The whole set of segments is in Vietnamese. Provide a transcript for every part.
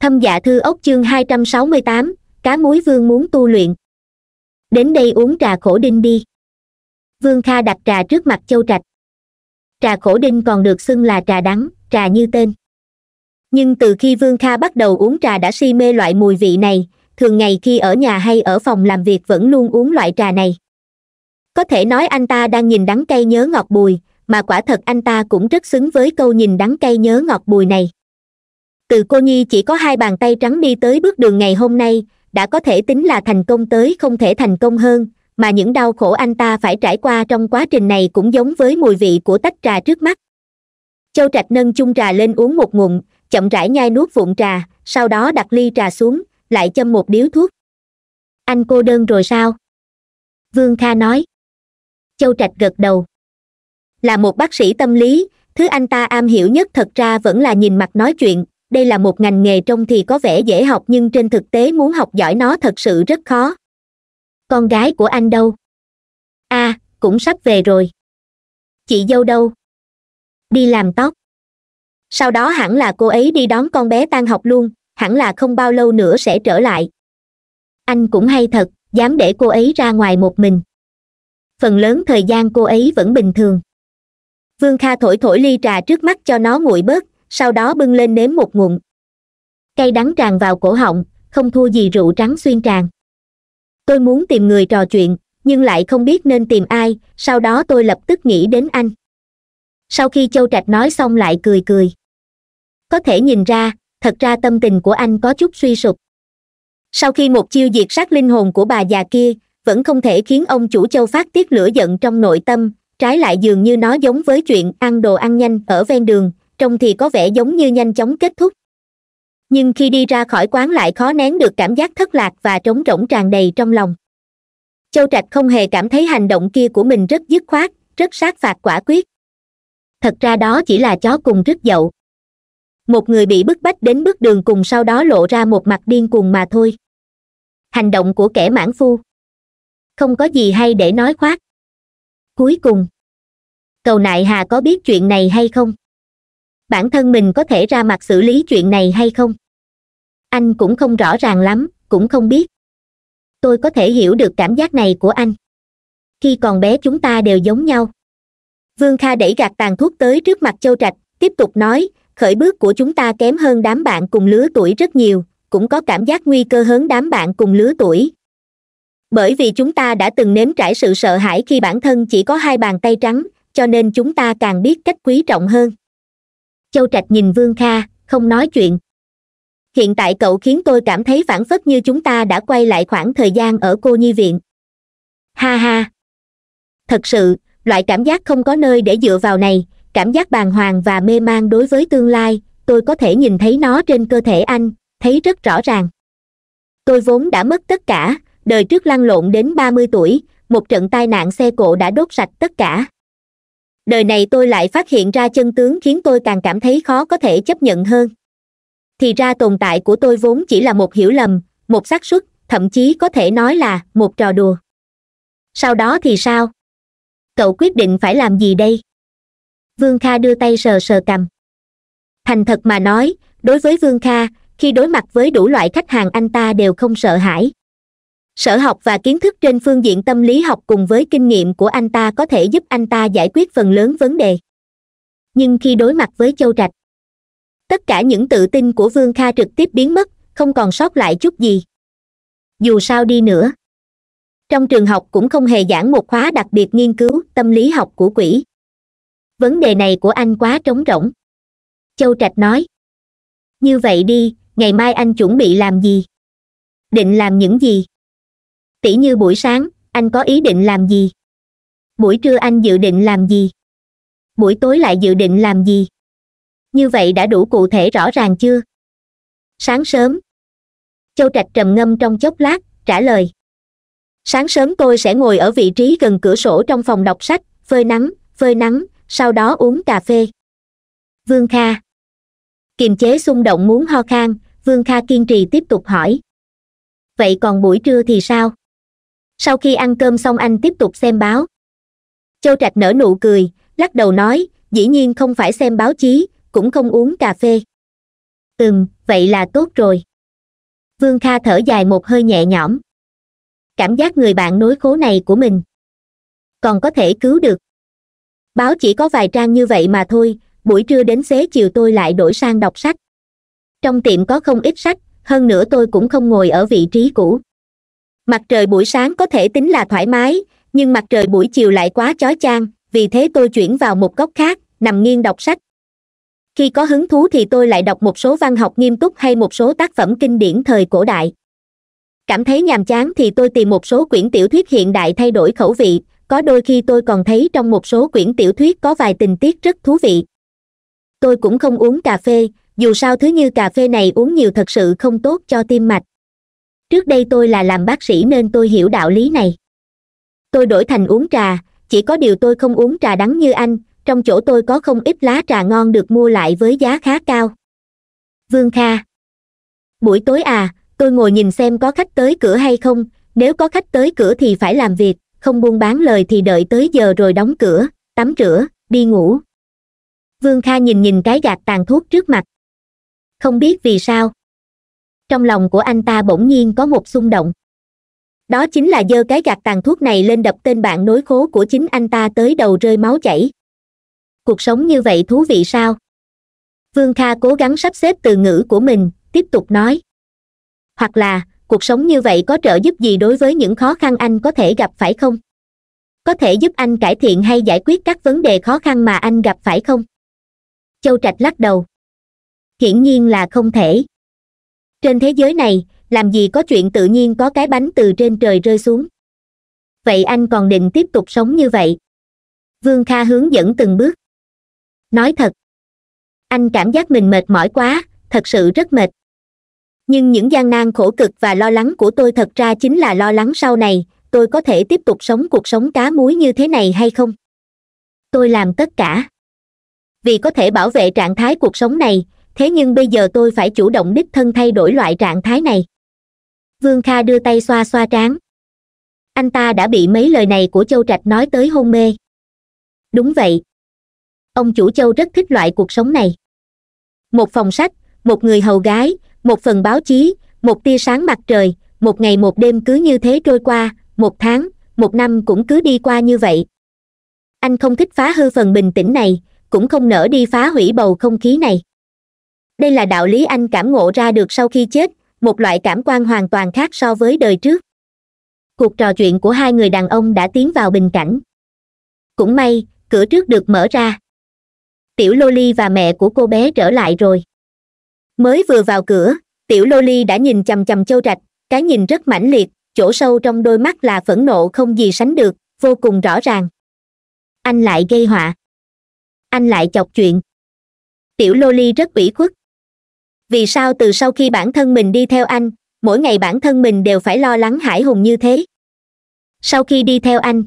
thâm dạ thư ốc chương hai trăm sáu mươi tám cá muối vương muốn tu luyện đến đây uống trà khổ đinh đi vương kha đặt trà trước mặt châu trạch trà khổ đinh còn được xưng là trà đắng trà như tên nhưng từ khi vương kha bắt đầu uống trà đã si mê loại mùi vị này thường ngày khi ở nhà hay ở phòng làm việc vẫn luôn uống loại trà này có thể nói anh ta đang nhìn đắng cay nhớ ngọt bùi mà quả thật anh ta cũng rất xứng với câu nhìn đắng cay nhớ ngọt bùi này từ cô nhi chỉ có hai bàn tay trắng đi tới bước đường ngày hôm nay đã có thể tính là thành công tới không thể thành công hơn mà những đau khổ anh ta phải trải qua trong quá trình này cũng giống với mùi vị của tách trà trước mắt châu trạch nâng chung trà lên uống một ngụm chậm rãi nhai nuốt vụn trà sau đó đặt ly trà xuống lại châm một điếu thuốc anh cô đơn rồi sao vương kha nói châu trạch gật đầu là một bác sĩ tâm lý thứ anh ta am hiểu nhất thật ra vẫn là nhìn mặt nói chuyện đây là một ngành nghề trông thì có vẻ dễ học nhưng trên thực tế muốn học giỏi nó thật sự rất khó con gái của anh đâu a à, cũng sắp về rồi chị dâu đâu đi làm tóc sau đó hẳn là cô ấy đi đón con bé tan học luôn hẳn là không bao lâu nữa sẽ trở lại anh cũng hay thật dám để cô ấy ra ngoài một mình phần lớn thời gian cô ấy vẫn bình thường vương kha thổi thổi ly trà trước mắt cho nó nguội bớt sau đó bưng lên nếm một ngụm cây đắng tràn vào cổ họng không thua gì rượu trắng xuyên tràn tôi muốn tìm người trò chuyện nhưng lại không biết nên tìm ai sau đó tôi lập tức nghĩ đến anh sau khi châu trạch nói xong lại cười cười có thể nhìn ra thật ra tâm tình của anh có chút suy sụp sau khi một chiêu diệt sát linh hồn của bà già kia vẫn không thể khiến ông chủ châu phát tiết lửa giận trong nội tâm trái lại dường như nó giống với chuyện ăn đồ ăn nhanh ở ven đường trông thì có vẻ giống như nhanh chóng kết thúc nhưng khi đi ra khỏi quán lại khó nén được cảm giác thất lạc và trống rỗng tràn đầy trong lòng châu trạch không hề cảm thấy hành động kia của mình rất dứt khoát rất sát phạt quả quyết thật ra đó chỉ là chó cùng rứt dậu một người bị bức bách đến bước đường cùng sau đó lộ ra một mặt điên cuồng mà thôi hành động của kẻ mãn phu không có gì hay để nói khoác cuối cùng cầu nại hà có biết chuyện này hay không bản thân mình có thể ra mặt xử lý chuyện này hay không anh cũng không rõ ràng lắm cũng không biết tôi có thể hiểu được cảm giác này của anh khi còn bé chúng ta đều giống nhau vương kha đẩy gạt tàn thuốc tới trước mặt châu trạch tiếp tục nói khởi bước của chúng ta kém hơn đám bạn cùng lứa tuổi rất nhiều cũng có cảm giác nguy cơ hơn đám bạn cùng lứa tuổi bởi vì chúng ta đã từng nếm trải sự sợ hãi khi bản thân chỉ có hai bàn tay trắng cho nên chúng ta càng biết cách quý trọng hơn châu trạch nhìn vương kha không nói chuyện hiện tại cậu khiến tôi cảm thấy phản phất như chúng ta đã quay lại khoảng thời gian ở cô nhi viện ha ha thật sự loại cảm giác không có nơi để dựa vào này cảm giác bàng hoàng và mê mang đối với tương lai tôi có thể nhìn thấy nó trên cơ thể anh thấy rất rõ ràng tôi vốn đã mất tất cả đời trước lăn lộn đến ba mươi tuổi một trận tai nạn xe cộ đã đốt sạch tất cả đời này tôi lại phát hiện ra chân tướng khiến tôi càng cảm thấy khó có thể chấp nhận hơn thì ra tồn tại của tôi vốn chỉ là một hiểu lầm một xác suất thậm chí có thể nói là một trò đùa sau đó thì sao cậu quyết định phải làm gì đây vương kha đưa tay sờ sờ cầm. thành thật mà nói đối với vương kha khi đối mặt với đủ loại khách hàng anh ta đều không sợ hãi sở học và kiến thức trên phương diện tâm lý học cùng với kinh nghiệm của anh ta có thể giúp anh ta giải quyết phần lớn vấn đề nhưng khi đối mặt với châu trạch tất cả những tự tin của vương kha trực tiếp biến mất không còn sót lại chút gì dù sao đi nữa trong trường học cũng không hề giảng một khóa đặc biệt nghiên cứu tâm lý học của quỷ vấn đề này của anh quá trống rỗng châu trạch nói như vậy đi ngày mai anh chuẩn bị làm gì định làm những gì tỉ như buổi sáng anh có ý định làm gì buổi trưa anh dự định làm gì buổi tối lại dự định làm gì như vậy đã đủ cụ thể rõ ràng chưa sáng sớm châu trạch trầm ngâm trong chốc lát trả lời sáng sớm tôi sẽ ngồi ở vị trí gần cửa sổ trong phòng đọc sách phơi nắng phơi nắng sau đó uống cà phê vương kha kiềm chế xung động muốn ho khan vương kha kiên trì tiếp tục hỏi vậy còn buổi trưa thì sao sau khi ăn cơm xong anh tiếp tục xem báo châu trạch nở nụ cười lắc đầu nói dĩ nhiên không phải xem báo chí cũng không uống cà phê ừm vậy là tốt rồi vương kha thở dài một hơi nhẹ nhõm cảm giác người bạn nối khố này của mình còn có thể cứu được báo chỉ có vài trang như vậy mà thôi buổi trưa đến xế chiều tôi lại đổi sang đọc sách trong tiệm có không ít sách hơn nữa tôi cũng không ngồi ở vị trí cũ mặt trời buổi sáng có thể tính là thoải mái nhưng mặt trời buổi chiều lại quá chói chang vì thế tôi chuyển vào một góc khác nằm nghiêng đọc sách khi có hứng thú thì tôi lại đọc một số văn học nghiêm túc hay một số tác phẩm kinh điển thời cổ đại cảm thấy nhàm chán thì tôi tìm một số quyển tiểu thuyết hiện đại thay đổi khẩu vị có đôi khi tôi còn thấy trong một số quyển tiểu thuyết có vài tình tiết rất thú vị tôi cũng không uống cà phê dù sao thứ như cà phê này uống nhiều thật sự không tốt cho tim mạch trước đây tôi là làm bác sĩ nên tôi hiểu đạo lý này tôi đổi thành uống trà chỉ có điều tôi không uống trà đắng như anh trong chỗ tôi có không ít lá trà ngon được mua lại với giá khá cao vương kha buổi tối à tôi ngồi nhìn xem có khách tới cửa hay không nếu có khách tới cửa thì phải làm việc không buôn bán lời thì đợi tới giờ rồi đóng cửa tắm rửa đi ngủ vương kha nhìn nhìn cái gạt tàn thuốc trước mặt không biết vì sao trong lòng của anh ta bỗng nhiên có một xung động đó chính là giơ cái gạt tàn thuốc này lên đập tên bạn nối khố của chính anh ta tới đầu rơi máu chảy cuộc sống như vậy thú vị sao vương kha cố gắng sắp xếp từ ngữ của mình tiếp tục nói hoặc là cuộc sống như vậy có trợ giúp gì đối với những khó khăn anh có thể gặp phải không có thể giúp anh cải thiện hay giải quyết các vấn đề khó khăn mà anh gặp phải không châu trạch lắc đầu hiển nhiên là không thể trên thế giới này làm gì có chuyện tự nhiên có cái bánh từ trên trời rơi xuống vậy anh còn định tiếp tục sống như vậy vương kha hướng dẫn từng bước nói thật anh cảm giác mình mệt mỏi quá thật sự rất mệt nhưng những gian nan khổ cực và lo lắng của tôi thật ra chính là lo lắng sau này tôi có thể tiếp tục sống cuộc sống cá muối như thế này hay không tôi làm tất cả vì có thể bảo vệ trạng thái cuộc sống này thế nhưng bây giờ tôi phải chủ động đích thân thay đổi loại trạng thái này vương kha đưa tay xoa xoa trán anh ta đã bị mấy lời này của châu trạch nói tới hôn mê đúng vậy ông chủ châu rất thích loại cuộc sống này một phòng sách một người hầu gái một phần báo chí một tia sáng mặt trời một ngày một đêm cứ như thế trôi qua một tháng một năm cũng cứ đi qua như vậy anh không thích phá hư phần bình tĩnh này cũng không nỡ đi phá hủy bầu không khí này đây là đạo lý anh cảm ngộ ra được sau khi chết một loại cảm quan hoàn toàn khác so với đời trước cuộc trò chuyện của hai người đàn ông đã tiến vào bình cảnh cũng may cửa trước được mở ra tiểu loli và mẹ của cô bé trở lại rồi mới vừa vào cửa tiểu loli đã nhìn chằm chằm châu rạch cái nhìn rất mãnh liệt chỗ sâu trong đôi mắt là phẫn nộ không gì sánh được vô cùng rõ ràng anh lại gây họa anh lại chọc chuyện tiểu loli rất ủy khuất vì sao từ sau khi bản thân mình đi theo anh mỗi ngày bản thân mình đều phải lo lắng hải hùng như thế sau khi đi theo anh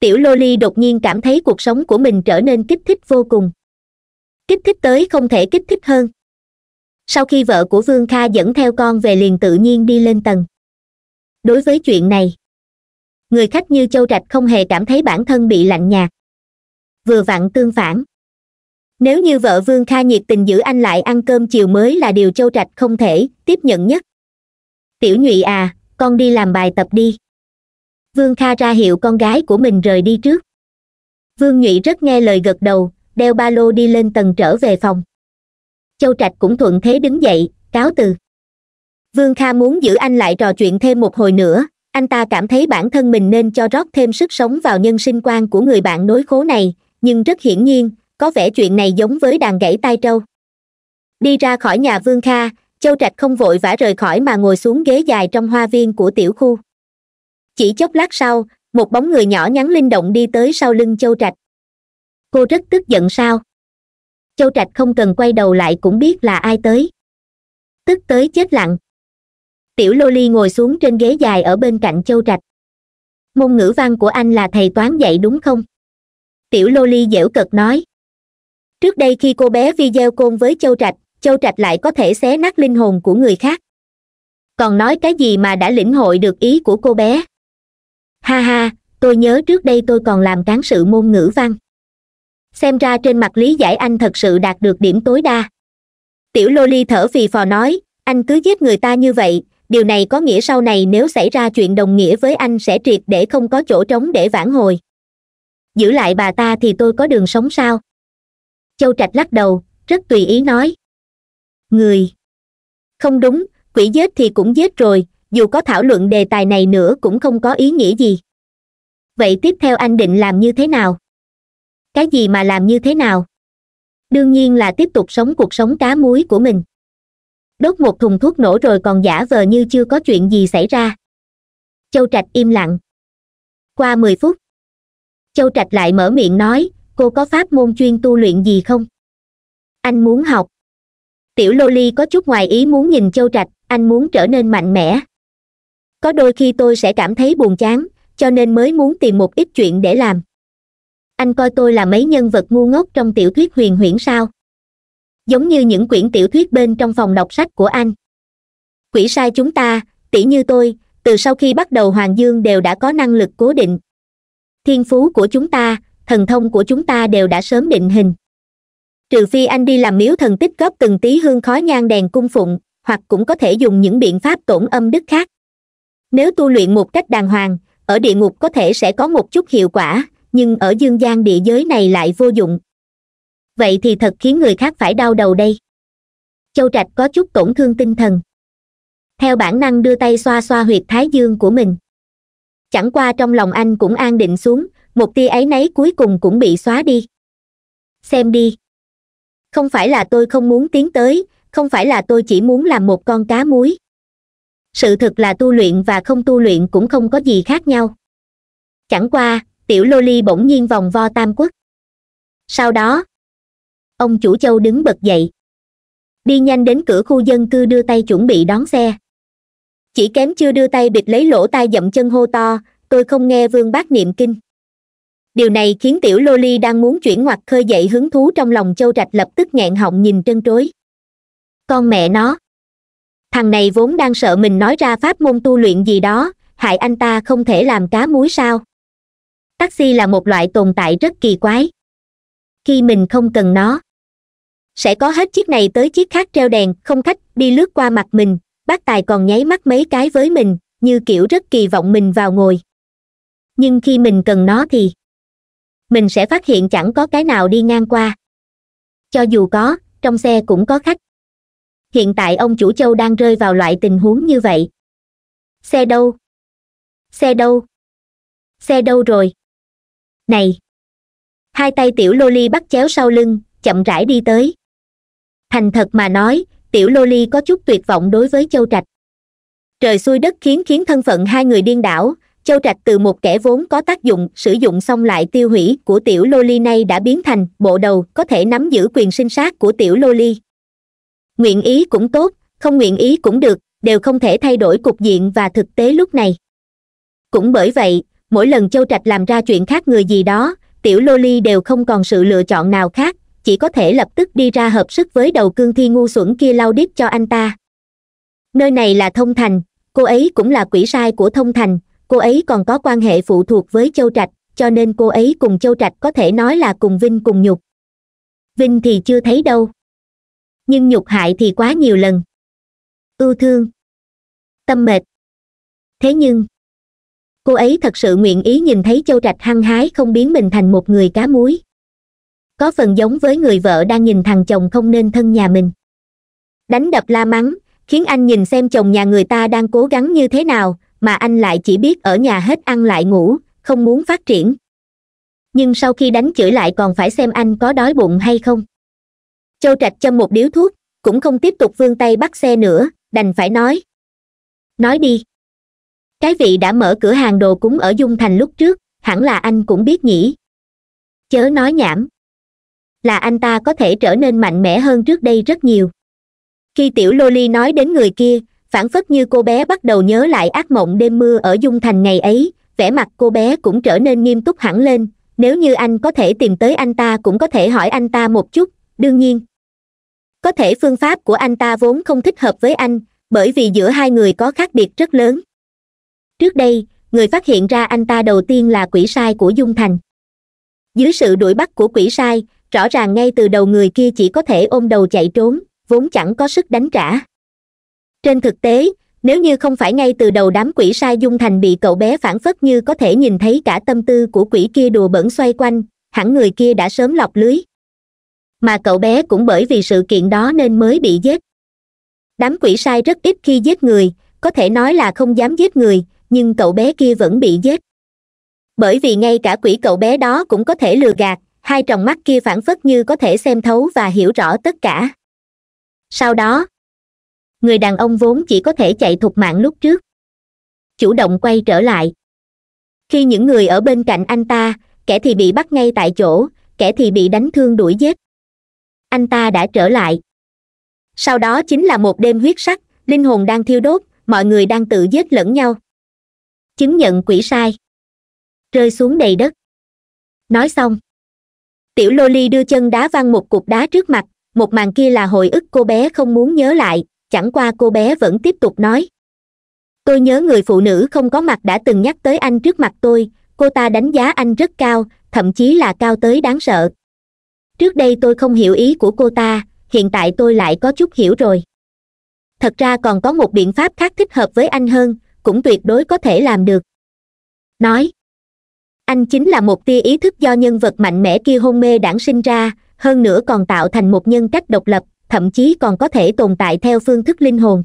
tiểu loli đột nhiên cảm thấy cuộc sống của mình trở nên kích thích vô cùng kích thích tới không thể kích thích hơn sau khi vợ của vương kha dẫn theo con về liền tự nhiên đi lên tầng đối với chuyện này người khách như châu trạch không hề cảm thấy bản thân bị lạnh nhạt vừa vặn tương phản nếu như vợ vương kha nhiệt tình giữ anh lại ăn cơm chiều mới là điều châu trạch không thể tiếp nhận nhất tiểu nhụy à con đi làm bài tập đi vương kha ra hiệu con gái của mình rời đi trước vương nhụy rất nghe lời gật đầu đeo ba lô đi lên tầng trở về phòng châu trạch cũng thuận thế đứng dậy cáo từ vương kha muốn giữ anh lại trò chuyện thêm một hồi nữa anh ta cảm thấy bản thân mình nên cho rót thêm sức sống vào nhân sinh quan của người bạn nối khố này nhưng rất hiển nhiên có vẻ chuyện này giống với đàn gãy tai trâu đi ra khỏi nhà vương kha châu trạch không vội vã rời khỏi mà ngồi xuống ghế dài trong hoa viên của tiểu khu chỉ chốc lát sau một bóng người nhỏ nhắn linh động đi tới sau lưng châu trạch cô rất tức giận sao châu trạch không cần quay đầu lại cũng biết là ai tới tức tới chết lặng tiểu lô ly ngồi xuống trên ghế dài ở bên cạnh châu trạch môn ngữ văn của anh là thầy toán dạy đúng không tiểu lô ly dễu cợt nói trước đây khi cô bé video côn với châu trạch châu trạch lại có thể xé nát linh hồn của người khác còn nói cái gì mà đã lĩnh hội được ý của cô bé ha ha tôi nhớ trước đây tôi còn làm cán sự môn ngữ văn xem ra trên mặt lý giải anh thật sự đạt được điểm tối đa tiểu lô ly thở phì phò nói anh cứ giết người ta như vậy điều này có nghĩa sau này nếu xảy ra chuyện đồng nghĩa với anh sẽ triệt để không có chỗ trống để vãn hồi giữ lại bà ta thì tôi có đường sống sao châu trạch lắc đầu rất tùy ý nói người không đúng quỷ giết thì cũng giết rồi dù có thảo luận đề tài này nữa cũng không có ý nghĩa gì vậy tiếp theo anh định làm như thế nào cái gì mà làm như thế nào đương nhiên là tiếp tục sống cuộc sống cá muối của mình đốt một thùng thuốc nổ rồi còn giả vờ như chưa có chuyện gì xảy ra châu trạch im lặng qua mười phút châu trạch lại mở miệng nói cô có pháp môn chuyên tu luyện gì không anh muốn học tiểu lô ly có chút ngoài ý muốn nhìn châu trạch anh muốn trở nên mạnh mẽ có đôi khi tôi sẽ cảm thấy buồn chán cho nên mới muốn tìm một ít chuyện để làm anh coi tôi là mấy nhân vật ngu ngốc trong tiểu thuyết huyền huyễn sao giống như những quyển tiểu thuyết bên trong phòng đọc sách của anh quỷ sai chúng ta tỉ như tôi từ sau khi bắt đầu hoàng dương đều đã có năng lực cố định thiên phú của chúng ta thần thông của chúng ta đều đã sớm định hình trừ phi anh đi làm miếu thần tích góp từng tí hương khói nhang đèn cung phụng hoặc cũng có thể dùng những biện pháp tổn âm đức khác nếu tu luyện một cách đàng hoàng ở địa ngục có thể sẽ có một chút hiệu quả nhưng ở dương gian địa giới này lại vô dụng vậy thì thật khiến người khác phải đau đầu đây châu trạch có chút tổn thương tinh thần theo bản năng đưa tay xoa xoa huyệt thái dương của mình chẳng qua trong lòng anh cũng an định xuống một tia ấy nấy cuối cùng cũng bị xóa đi xem đi không phải là tôi không muốn tiến tới không phải là tôi chỉ muốn làm một con cá muối sự thật là tu luyện và không tu luyện cũng không có gì khác nhau chẳng qua tiểu lô ly bỗng nhiên vòng vo tam quốc sau đó ông chủ châu đứng bật dậy đi nhanh đến cửa khu dân cư đưa tay chuẩn bị đón xe chỉ kém chưa đưa tay bịt lấy lỗ tai dậm chân hô to tôi không nghe vương bác niệm kinh điều này khiến tiểu loli đang muốn chuyển ngoặt khơi dậy hứng thú trong lòng châu trạch lập tức nghẹn họng nhìn trân trối con mẹ nó thằng này vốn đang sợ mình nói ra pháp môn tu luyện gì đó hại anh ta không thể làm cá muối sao taxi là một loại tồn tại rất kỳ quái khi mình không cần nó sẽ có hết chiếc này tới chiếc khác treo đèn không khách đi lướt qua mặt mình bác tài còn nháy mắt mấy cái với mình như kiểu rất kỳ vọng mình vào ngồi nhưng khi mình cần nó thì mình sẽ phát hiện chẳng có cái nào đi ngang qua cho dù có trong xe cũng có khách hiện tại ông chủ châu đang rơi vào loại tình huống như vậy xe đâu xe đâu xe đâu rồi này hai tay tiểu loli bắt chéo sau lưng chậm rãi đi tới thành thật mà nói tiểu loli có chút tuyệt vọng đối với châu trạch trời xuôi đất khiến khiến thân phận hai người điên đảo châu trạch từ một kẻ vốn có tác dụng sử dụng xong lại tiêu hủy của tiểu lô ly nay đã biến thành bộ đầu có thể nắm giữ quyền sinh sát của tiểu lô ly nguyện ý cũng tốt không nguyện ý cũng được đều không thể thay đổi cục diện và thực tế lúc này cũng bởi vậy mỗi lần châu trạch làm ra chuyện khác người gì đó tiểu lô ly đều không còn sự lựa chọn nào khác chỉ có thể lập tức đi ra hợp sức với đầu cương thi ngu xuẩn kia lau đít cho anh ta nơi này là thông thành cô ấy cũng là quỷ sai của thông thành cô ấy còn có quan hệ phụ thuộc với châu trạch cho nên cô ấy cùng châu trạch có thể nói là cùng vinh cùng nhục vinh thì chưa thấy đâu nhưng nhục hại thì quá nhiều lần ưu thương tâm mệt thế nhưng cô ấy thật sự nguyện ý nhìn thấy châu trạch hăng hái không biến mình thành một người cá muối có phần giống với người vợ đang nhìn thằng chồng không nên thân nhà mình đánh đập la mắng khiến anh nhìn xem chồng nhà người ta đang cố gắng như thế nào mà anh lại chỉ biết ở nhà hết ăn lại ngủ không muốn phát triển nhưng sau khi đánh chửi lại còn phải xem anh có đói bụng hay không châu trạch châm một điếu thuốc cũng không tiếp tục vươn tay bắt xe nữa đành phải nói nói đi cái vị đã mở cửa hàng đồ cúng ở dung thành lúc trước hẳn là anh cũng biết nhỉ chớ nói nhảm là anh ta có thể trở nên mạnh mẽ hơn trước đây rất nhiều khi tiểu loli nói đến người kia phản phất như cô bé bắt đầu nhớ lại ác mộng đêm mưa ở dung thành ngày ấy vẻ mặt cô bé cũng trở nên nghiêm túc hẳn lên nếu như anh có thể tìm tới anh ta cũng có thể hỏi anh ta một chút đương nhiên có thể phương pháp của anh ta vốn không thích hợp với anh bởi vì giữa hai người có khác biệt rất lớn trước đây người phát hiện ra anh ta đầu tiên là quỷ sai của dung thành dưới sự đuổi bắt của quỷ sai rõ ràng ngay từ đầu người kia chỉ có thể ôm đầu chạy trốn vốn chẳng có sức đánh trả trên thực tế nếu như không phải ngay từ đầu đám quỷ sai dung thành bị cậu bé phản phất như có thể nhìn thấy cả tâm tư của quỷ kia đùa bẩn xoay quanh hẳn người kia đã sớm lọc lưới mà cậu bé cũng bởi vì sự kiện đó nên mới bị giết đám quỷ sai rất ít khi giết người có thể nói là không dám giết người nhưng cậu bé kia vẫn bị giết bởi vì ngay cả quỷ cậu bé đó cũng có thể lừa gạt hai tròng mắt kia phản phất như có thể xem thấu và hiểu rõ tất cả sau đó người đàn ông vốn chỉ có thể chạy thục mạng lúc trước chủ động quay trở lại khi những người ở bên cạnh anh ta kẻ thì bị bắt ngay tại chỗ kẻ thì bị đánh thương đuổi giết anh ta đã trở lại sau đó chính là một đêm huyết sắc linh hồn đang thiêu đốt mọi người đang tự giết lẫn nhau chứng nhận quỷ sai rơi xuống đầy đất nói xong tiểu loli đưa chân đá văng một cục đá trước mặt một màn kia là hồi ức cô bé không muốn nhớ lại chẳng qua cô bé vẫn tiếp tục nói tôi nhớ người phụ nữ không có mặt đã từng nhắc tới anh trước mặt tôi cô ta đánh giá anh rất cao thậm chí là cao tới đáng sợ trước đây tôi không hiểu ý của cô ta hiện tại tôi lại có chút hiểu rồi thật ra còn có một biện pháp khác thích hợp với anh hơn cũng tuyệt đối có thể làm được nói anh chính là một tia ý thức do nhân vật mạnh mẽ kia hôn mê đản sinh ra hơn nữa còn tạo thành một nhân cách độc lập thậm chí còn có thể tồn tại theo phương thức linh hồn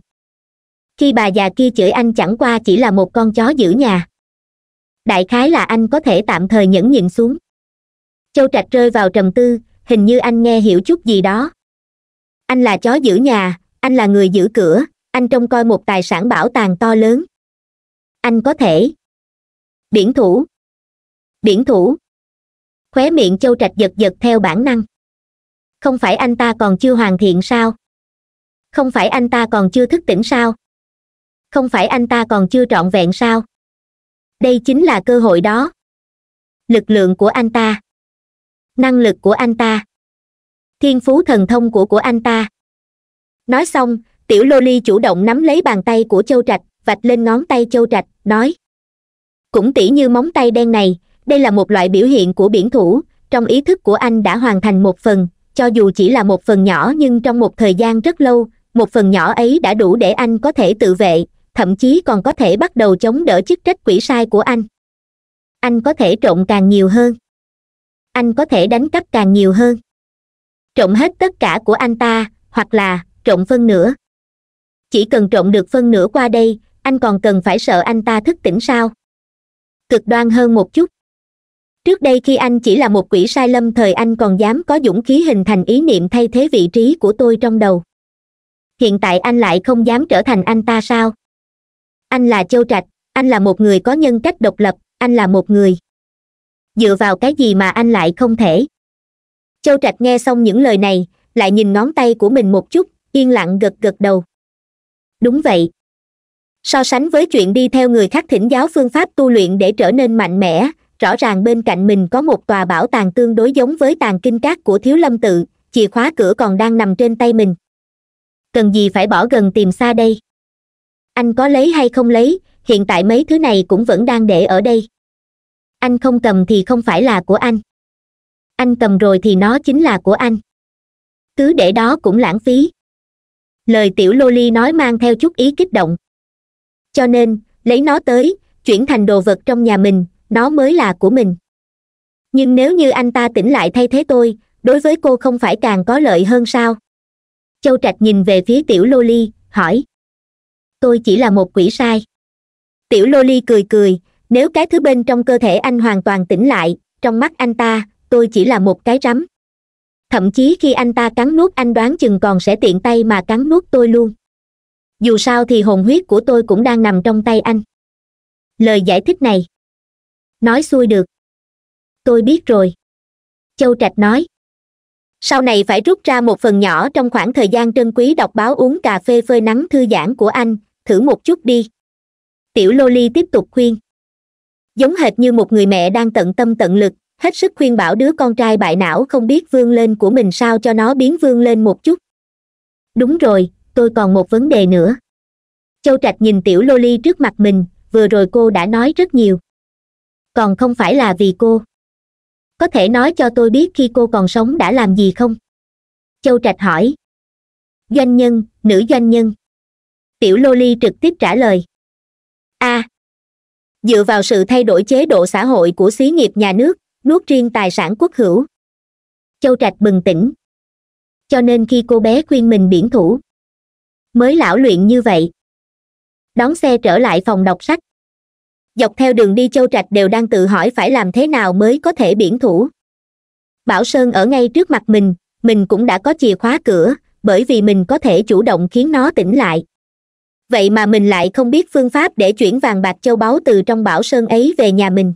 khi bà già kia chửi anh chẳng qua chỉ là một con chó giữ nhà đại khái là anh có thể tạm thời nhẫn nhịn xuống châu trạch rơi vào trầm tư hình như anh nghe hiểu chút gì đó anh là chó giữ nhà anh là người giữ cửa anh trông coi một tài sản bảo tàng to lớn anh có thể biển thủ biển thủ khóe miệng châu trạch giật giật theo bản năng không phải anh ta còn chưa hoàn thiện sao không phải anh ta còn chưa thức tỉnh sao không phải anh ta còn chưa trọn vẹn sao đây chính là cơ hội đó lực lượng của anh ta năng lực của anh ta thiên phú thần thông của của anh ta nói xong tiểu lô ly chủ động nắm lấy bàn tay của châu trạch vạch lên ngón tay châu trạch nói cũng tỉ như móng tay đen này đây là một loại biểu hiện của biển thủ trong ý thức của anh đã hoàn thành một phần cho dù chỉ là một phần nhỏ nhưng trong một thời gian rất lâu một phần nhỏ ấy đã đủ để anh có thể tự vệ thậm chí còn có thể bắt đầu chống đỡ chức trách quỷ sai của anh anh có thể trộn càng nhiều hơn anh có thể đánh cắp càng nhiều hơn trộn hết tất cả của anh ta hoặc là trộn phân nửa chỉ cần trộn được phân nửa qua đây anh còn cần phải sợ anh ta thức tỉnh sao cực đoan hơn một chút trước đây khi anh chỉ là một quỷ sai lâm thời anh còn dám có dũng khí hình thành ý niệm thay thế vị trí của tôi trong đầu hiện tại anh lại không dám trở thành anh ta sao anh là châu trạch anh là một người có nhân cách độc lập anh là một người dựa vào cái gì mà anh lại không thể châu trạch nghe xong những lời này lại nhìn ngón tay của mình một chút yên lặng gật gật đầu đúng vậy so sánh với chuyện đi theo người khác thỉnh giáo phương pháp tu luyện để trở nên mạnh mẽ rõ ràng bên cạnh mình có một tòa bảo tàng tương đối giống với tàng kinh cát của thiếu lâm tự chìa khóa cửa còn đang nằm trên tay mình cần gì phải bỏ gần tìm xa đây anh có lấy hay không lấy hiện tại mấy thứ này cũng vẫn đang để ở đây anh không cầm thì không phải là của anh anh cầm rồi thì nó chính là của anh cứ để đó cũng lãng phí lời tiểu lô ly nói mang theo chút ý kích động cho nên lấy nó tới chuyển thành đồ vật trong nhà mình nó mới là của mình nhưng nếu như anh ta tỉnh lại thay thế tôi đối với cô không phải càng có lợi hơn sao châu trạch nhìn về phía tiểu lô ly hỏi tôi chỉ là một quỷ sai tiểu lô ly cười cười nếu cái thứ bên trong cơ thể anh hoàn toàn tỉnh lại trong mắt anh ta tôi chỉ là một cái rắm thậm chí khi anh ta cắn nuốt anh đoán chừng còn sẽ tiện tay mà cắn nuốt tôi luôn dù sao thì hồn huyết của tôi cũng đang nằm trong tay anh lời giải thích này nói xuôi được tôi biết rồi châu trạch nói sau này phải rút ra một phần nhỏ trong khoảng thời gian trân quý đọc báo uống cà phê phơi nắng thư giãn của anh thử một chút đi tiểu loli tiếp tục khuyên giống hệt như một người mẹ đang tận tâm tận lực hết sức khuyên bảo đứa con trai bại não không biết vươn lên của mình sao cho nó biến vươn lên một chút đúng rồi tôi còn một vấn đề nữa châu trạch nhìn tiểu loli trước mặt mình vừa rồi cô đã nói rất nhiều còn không phải là vì cô có thể nói cho tôi biết khi cô còn sống đã làm gì không châu trạch hỏi doanh nhân nữ doanh nhân tiểu lô ly trực tiếp trả lời a à, dựa vào sự thay đổi chế độ xã hội của xí nghiệp nhà nước nuốt riêng tài sản quốc hữu châu trạch bừng tỉnh cho nên khi cô bé khuyên mình biển thủ mới lão luyện như vậy đón xe trở lại phòng đọc sách dọc theo đường đi châu trạch đều đang tự hỏi phải làm thế nào mới có thể biển thủ bảo sơn ở ngay trước mặt mình mình cũng đã có chìa khóa cửa bởi vì mình có thể chủ động khiến nó tỉnh lại vậy mà mình lại không biết phương pháp để chuyển vàng bạc châu báu từ trong bảo sơn ấy về nhà mình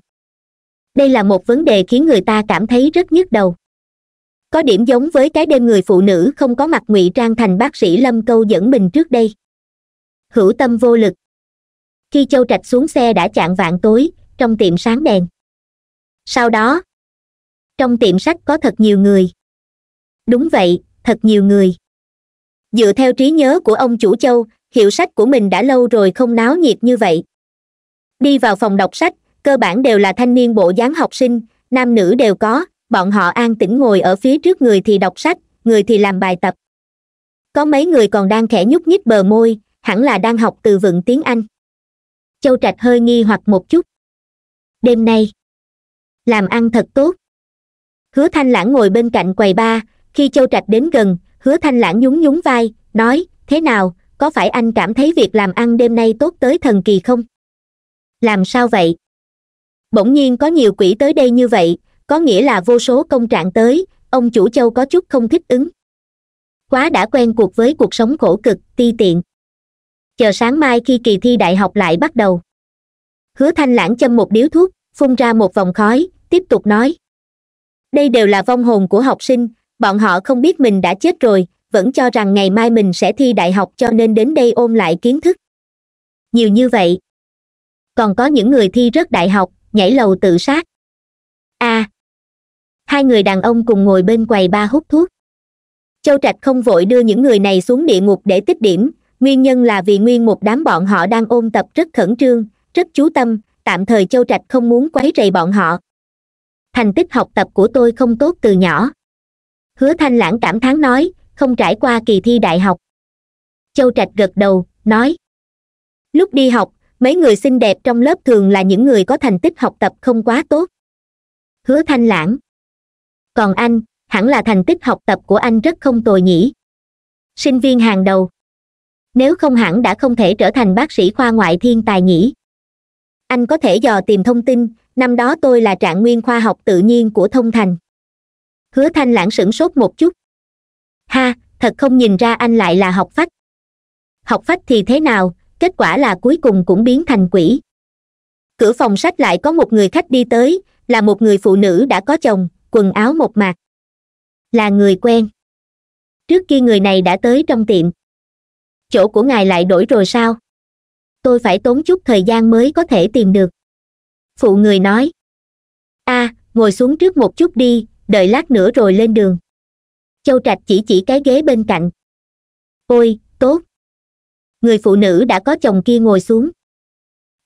đây là một vấn đề khiến người ta cảm thấy rất nhức đầu có điểm giống với cái đêm người phụ nữ không có mặt ngụy trang thành bác sĩ lâm câu dẫn mình trước đây hữu tâm vô lực khi châu trạch xuống xe đã chạng vạn tối trong tiệm sáng đèn sau đó trong tiệm sách có thật nhiều người đúng vậy thật nhiều người dựa theo trí nhớ của ông chủ châu hiệu sách của mình đã lâu rồi không náo nhiệt như vậy đi vào phòng đọc sách cơ bản đều là thanh niên bộ dáng học sinh nam nữ đều có bọn họ an tĩnh ngồi ở phía trước người thì đọc sách người thì làm bài tập có mấy người còn đang khẽ nhúc nhích bờ môi hẳn là đang học từ vựng tiếng anh châu trạch hơi nghi hoặc một chút đêm nay làm ăn thật tốt hứa thanh lãng ngồi bên cạnh quầy ba khi châu trạch đến gần hứa thanh lãng nhún nhún vai nói thế nào có phải anh cảm thấy việc làm ăn đêm nay tốt tới thần kỳ không làm sao vậy bỗng nhiên có nhiều quỷ tới đây như vậy có nghĩa là vô số công trạng tới ông chủ châu có chút không thích ứng quá đã quen cuộc với cuộc sống khổ cực ti tiện chờ sáng mai khi kỳ thi đại học lại bắt đầu hứa thanh lãng châm một điếu thuốc phun ra một vòng khói tiếp tục nói đây đều là vong hồn của học sinh bọn họ không biết mình đã chết rồi vẫn cho rằng ngày mai mình sẽ thi đại học cho nên đến đây ôm lại kiến thức nhiều như vậy còn có những người thi rớt đại học nhảy lầu tự sát a à, hai người đàn ông cùng ngồi bên quầy ba hút thuốc châu trạch không vội đưa những người này xuống địa ngục để tích điểm nguyên nhân là vì nguyên một đám bọn họ đang ôn tập rất khẩn trương rất chú tâm tạm thời châu trạch không muốn quấy rầy bọn họ thành tích học tập của tôi không tốt từ nhỏ hứa thanh lãng cảm thán nói không trải qua kỳ thi đại học châu trạch gật đầu nói lúc đi học mấy người xinh đẹp trong lớp thường là những người có thành tích học tập không quá tốt hứa thanh lãng còn anh hẳn là thành tích học tập của anh rất không tồi nhỉ sinh viên hàng đầu nếu không hẳn đã không thể trở thành bác sĩ khoa ngoại thiên tài nhỉ anh có thể dò tìm thông tin năm đó tôi là trạng nguyên khoa học tự nhiên của thông thành hứa thanh lãng sửng sốt một chút ha thật không nhìn ra anh lại là học phách học phách thì thế nào kết quả là cuối cùng cũng biến thành quỷ cửa phòng sách lại có một người khách đi tới là một người phụ nữ đã có chồng quần áo một mạc là người quen trước kia người này đã tới trong tiệm chỗ của ngài lại đổi rồi sao tôi phải tốn chút thời gian mới có thể tìm được phụ người nói a à, ngồi xuống trước một chút đi đợi lát nữa rồi lên đường châu trạch chỉ chỉ cái ghế bên cạnh ôi tốt người phụ nữ đã có chồng kia ngồi xuống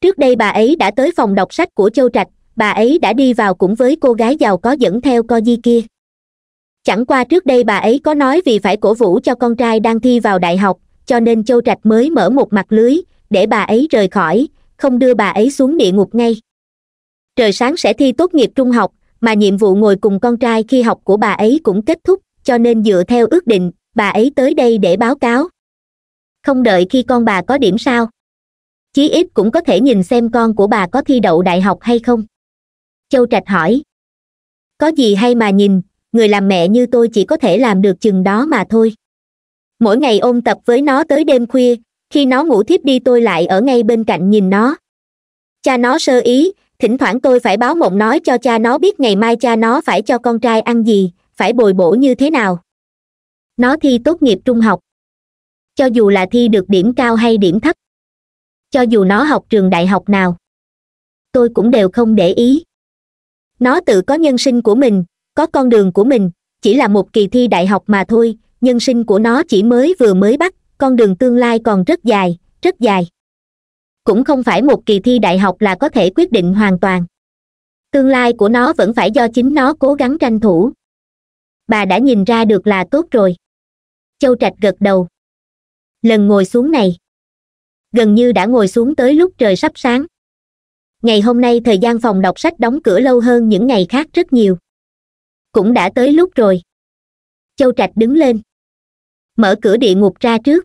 trước đây bà ấy đã tới phòng đọc sách của châu trạch bà ấy đã đi vào cũng với cô gái giàu có dẫn theo co di kia chẳng qua trước đây bà ấy có nói vì phải cổ vũ cho con trai đang thi vào đại học cho nên châu trạch mới mở một mặt lưới để bà ấy rời khỏi không đưa bà ấy xuống địa ngục ngay trời sáng sẽ thi tốt nghiệp trung học mà nhiệm vụ ngồi cùng con trai khi học của bà ấy cũng kết thúc cho nên dựa theo ước định bà ấy tới đây để báo cáo không đợi khi con bà có điểm sao chí ít cũng có thể nhìn xem con của bà có thi đậu đại học hay không châu trạch hỏi có gì hay mà nhìn người làm mẹ như tôi chỉ có thể làm được chừng đó mà thôi mỗi ngày ôn tập với nó tới đêm khuya khi nó ngủ thiếp đi tôi lại ở ngay bên cạnh nhìn nó cha nó sơ ý thỉnh thoảng tôi phải báo mộng nói cho cha nó biết ngày mai cha nó phải cho con trai ăn gì phải bồi bổ như thế nào nó thi tốt nghiệp trung học cho dù là thi được điểm cao hay điểm thấp cho dù nó học trường đại học nào tôi cũng đều không để ý nó tự có nhân sinh của mình có con đường của mình chỉ là một kỳ thi đại học mà thôi nhân sinh của nó chỉ mới vừa mới bắt con đường tương lai còn rất dài rất dài cũng không phải một kỳ thi đại học là có thể quyết định hoàn toàn tương lai của nó vẫn phải do chính nó cố gắng tranh thủ bà đã nhìn ra được là tốt rồi châu trạch gật đầu lần ngồi xuống này gần như đã ngồi xuống tới lúc trời sắp sáng ngày hôm nay thời gian phòng đọc sách đóng cửa lâu hơn những ngày khác rất nhiều cũng đã tới lúc rồi châu trạch đứng lên mở cửa địa ngục ra trước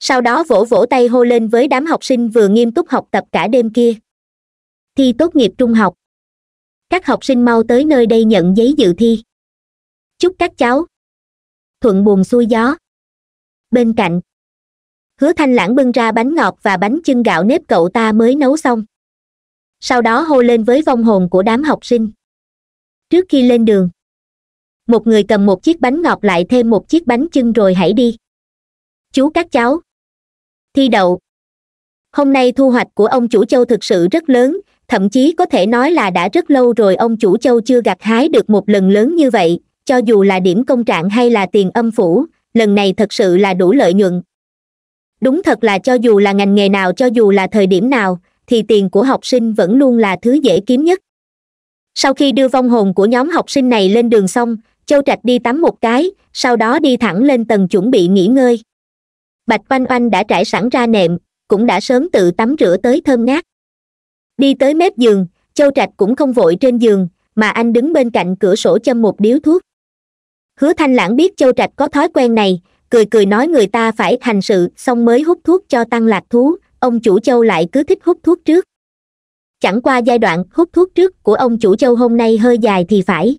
sau đó vỗ vỗ tay hô lên với đám học sinh vừa nghiêm túc học tập cả đêm kia thi tốt nghiệp trung học các học sinh mau tới nơi đây nhận giấy dự thi chúc các cháu thuận buồn xuôi gió bên cạnh hứa thanh lãng bưng ra bánh ngọt và bánh chưng gạo nếp cậu ta mới nấu xong sau đó hô lên với vong hồn của đám học sinh trước khi lên đường một người cầm một chiếc bánh ngọt lại thêm một chiếc bánh chưng rồi hãy đi chú các cháu thi đậu hôm nay thu hoạch của ông chủ châu thực sự rất lớn thậm chí có thể nói là đã rất lâu rồi ông chủ châu chưa gặt hái được một lần lớn như vậy cho dù là điểm công trạng hay là tiền âm phủ lần này thật sự là đủ lợi nhuận đúng thật là cho dù là ngành nghề nào cho dù là thời điểm nào thì tiền của học sinh vẫn luôn là thứ dễ kiếm nhất sau khi đưa vong hồn của nhóm học sinh này lên đường xong châu trạch đi tắm một cái sau đó đi thẳng lên tầng chuẩn bị nghỉ ngơi bạch oanh oanh đã trải sẵn ra nệm cũng đã sớm tự tắm rửa tới thơm ngát đi tới mép giường châu trạch cũng không vội trên giường mà anh đứng bên cạnh cửa sổ châm một điếu thuốc hứa thanh lãng biết châu trạch có thói quen này cười cười nói người ta phải hành sự xong mới hút thuốc cho tăng lạc thú ông chủ châu lại cứ thích hút thuốc trước chẳng qua giai đoạn hút thuốc trước của ông chủ châu hôm nay hơi dài thì phải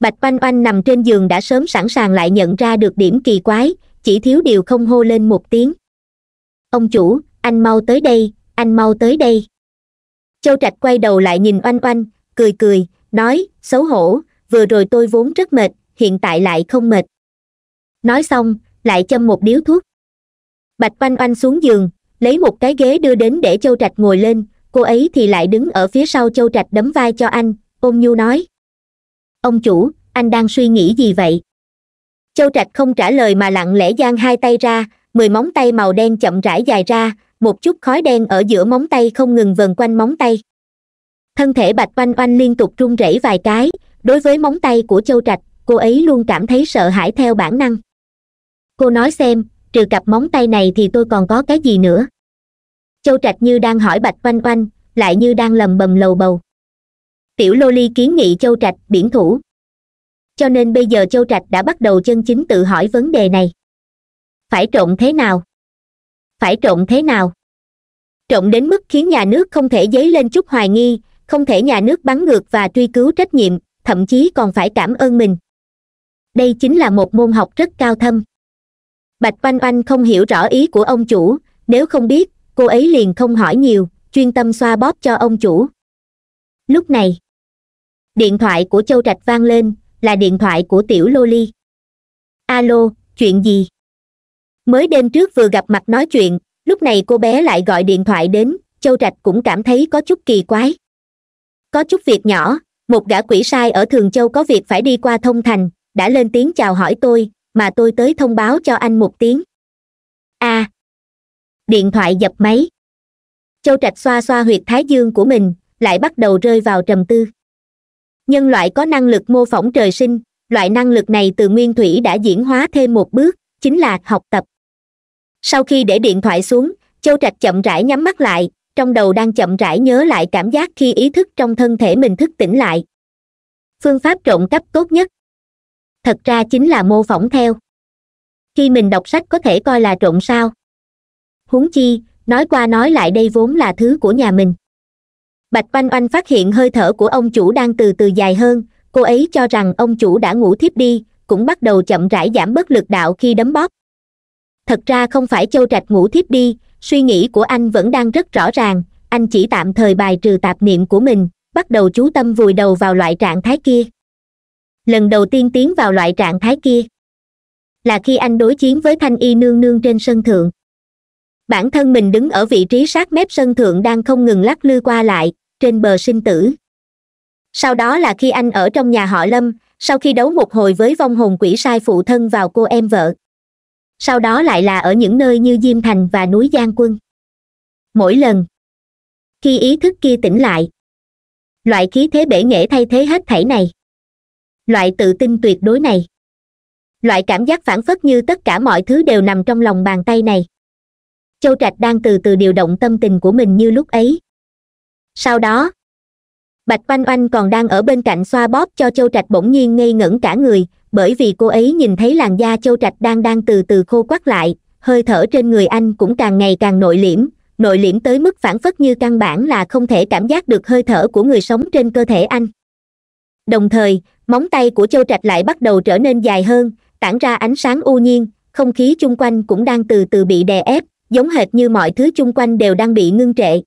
bạch oanh oanh nằm trên giường đã sớm sẵn sàng lại nhận ra được điểm kỳ quái chỉ thiếu điều không hô lên một tiếng ông chủ anh mau tới đây anh mau tới đây châu trạch quay đầu lại nhìn oanh oanh cười cười nói xấu hổ vừa rồi tôi vốn rất mệt hiện tại lại không mệt nói xong lại châm một điếu thuốc bạch oanh oanh xuống giường lấy một cái ghế đưa đến để châu trạch ngồi lên cô ấy thì lại đứng ở phía sau châu trạch đấm vai cho anh ôm nhu nói ông chủ anh đang suy nghĩ gì vậy châu trạch không trả lời mà lặng lẽ giang hai tay ra mười móng tay màu đen chậm rãi dài ra một chút khói đen ở giữa móng tay không ngừng vần quanh móng tay thân thể bạch oanh oanh liên tục run rẩy vài cái đối với móng tay của châu trạch cô ấy luôn cảm thấy sợ hãi theo bản năng cô nói xem trừ cặp móng tay này thì tôi còn có cái gì nữa châu trạch như đang hỏi bạch oanh oanh lại như đang lầm bầm lầu bầu tiểu lô ly kiến nghị châu trạch biển thủ cho nên bây giờ châu trạch đã bắt đầu chân chính tự hỏi vấn đề này phải trộn thế nào phải trộn thế nào trộn đến mức khiến nhà nước không thể dấy lên chút hoài nghi không thể nhà nước bắn ngược và truy cứu trách nhiệm thậm chí còn phải cảm ơn mình đây chính là một môn học rất cao thâm bạch oanh oanh không hiểu rõ ý của ông chủ nếu không biết cô ấy liền không hỏi nhiều chuyên tâm xoa bóp cho ông chủ lúc này điện thoại của châu trạch vang lên là điện thoại của tiểu loli alo chuyện gì mới đêm trước vừa gặp mặt nói chuyện lúc này cô bé lại gọi điện thoại đến châu trạch cũng cảm thấy có chút kỳ quái có chút việc nhỏ một gã quỷ sai ở thường châu có việc phải đi qua thông thành đã lên tiếng chào hỏi tôi mà tôi tới thông báo cho anh một tiếng a à, điện thoại dập máy châu trạch xoa xoa huyệt thái dương của mình lại bắt đầu rơi vào trầm tư nhân loại có năng lực mô phỏng trời sinh loại năng lực này từ nguyên thủy đã diễn hóa thêm một bước chính là học tập sau khi để điện thoại xuống châu trạch chậm rãi nhắm mắt lại trong đầu đang chậm rãi nhớ lại cảm giác khi ý thức trong thân thể mình thức tỉnh lại phương pháp trộm cấp tốt nhất thật ra chính là mô phỏng theo khi mình đọc sách có thể coi là trộm sao huống chi nói qua nói lại đây vốn là thứ của nhà mình bạch oanh oanh phát hiện hơi thở của ông chủ đang từ từ dài hơn cô ấy cho rằng ông chủ đã ngủ thiếp đi cũng bắt đầu chậm rãi giảm bớt lực đạo khi đấm bóp thật ra không phải châu trạch ngủ thiếp đi suy nghĩ của anh vẫn đang rất rõ ràng anh chỉ tạm thời bài trừ tạp niệm của mình bắt đầu chú tâm vùi đầu vào loại trạng thái kia lần đầu tiên tiến vào loại trạng thái kia là khi anh đối chiến với thanh y nương nương trên sân thượng bản thân mình đứng ở vị trí sát mép sân thượng đang không ngừng lắc lư qua lại trên bờ sinh tử sau đó là khi anh ở trong nhà họ lâm sau khi đấu một hồi với vong hồn quỷ sai phụ thân vào cô em vợ sau đó lại là ở những nơi như diêm thành và núi giang quân mỗi lần khi ý thức kia tỉnh lại loại khí thế bể nghệ thay thế hết thảy này loại tự tin tuyệt đối này loại cảm giác phản phất như tất cả mọi thứ đều nằm trong lòng bàn tay này châu trạch đang từ từ điều động tâm tình của mình như lúc ấy sau đó bạch oanh oanh còn đang ở bên cạnh xoa bóp cho châu trạch bỗng nhiên ngây ngẩn cả người bởi vì cô ấy nhìn thấy làn da châu trạch đang đang từ từ khô quắt lại hơi thở trên người anh cũng càng ngày càng nội liễm nội liễm tới mức phản phất như căn bản là không thể cảm giác được hơi thở của người sống trên cơ thể anh đồng thời móng tay của châu trạch lại bắt đầu trở nên dài hơn tản ra ánh sáng u nhiên không khí chung quanh cũng đang từ từ bị đè ép giống hệt như mọi thứ chung quanh đều đang bị ngưng trệ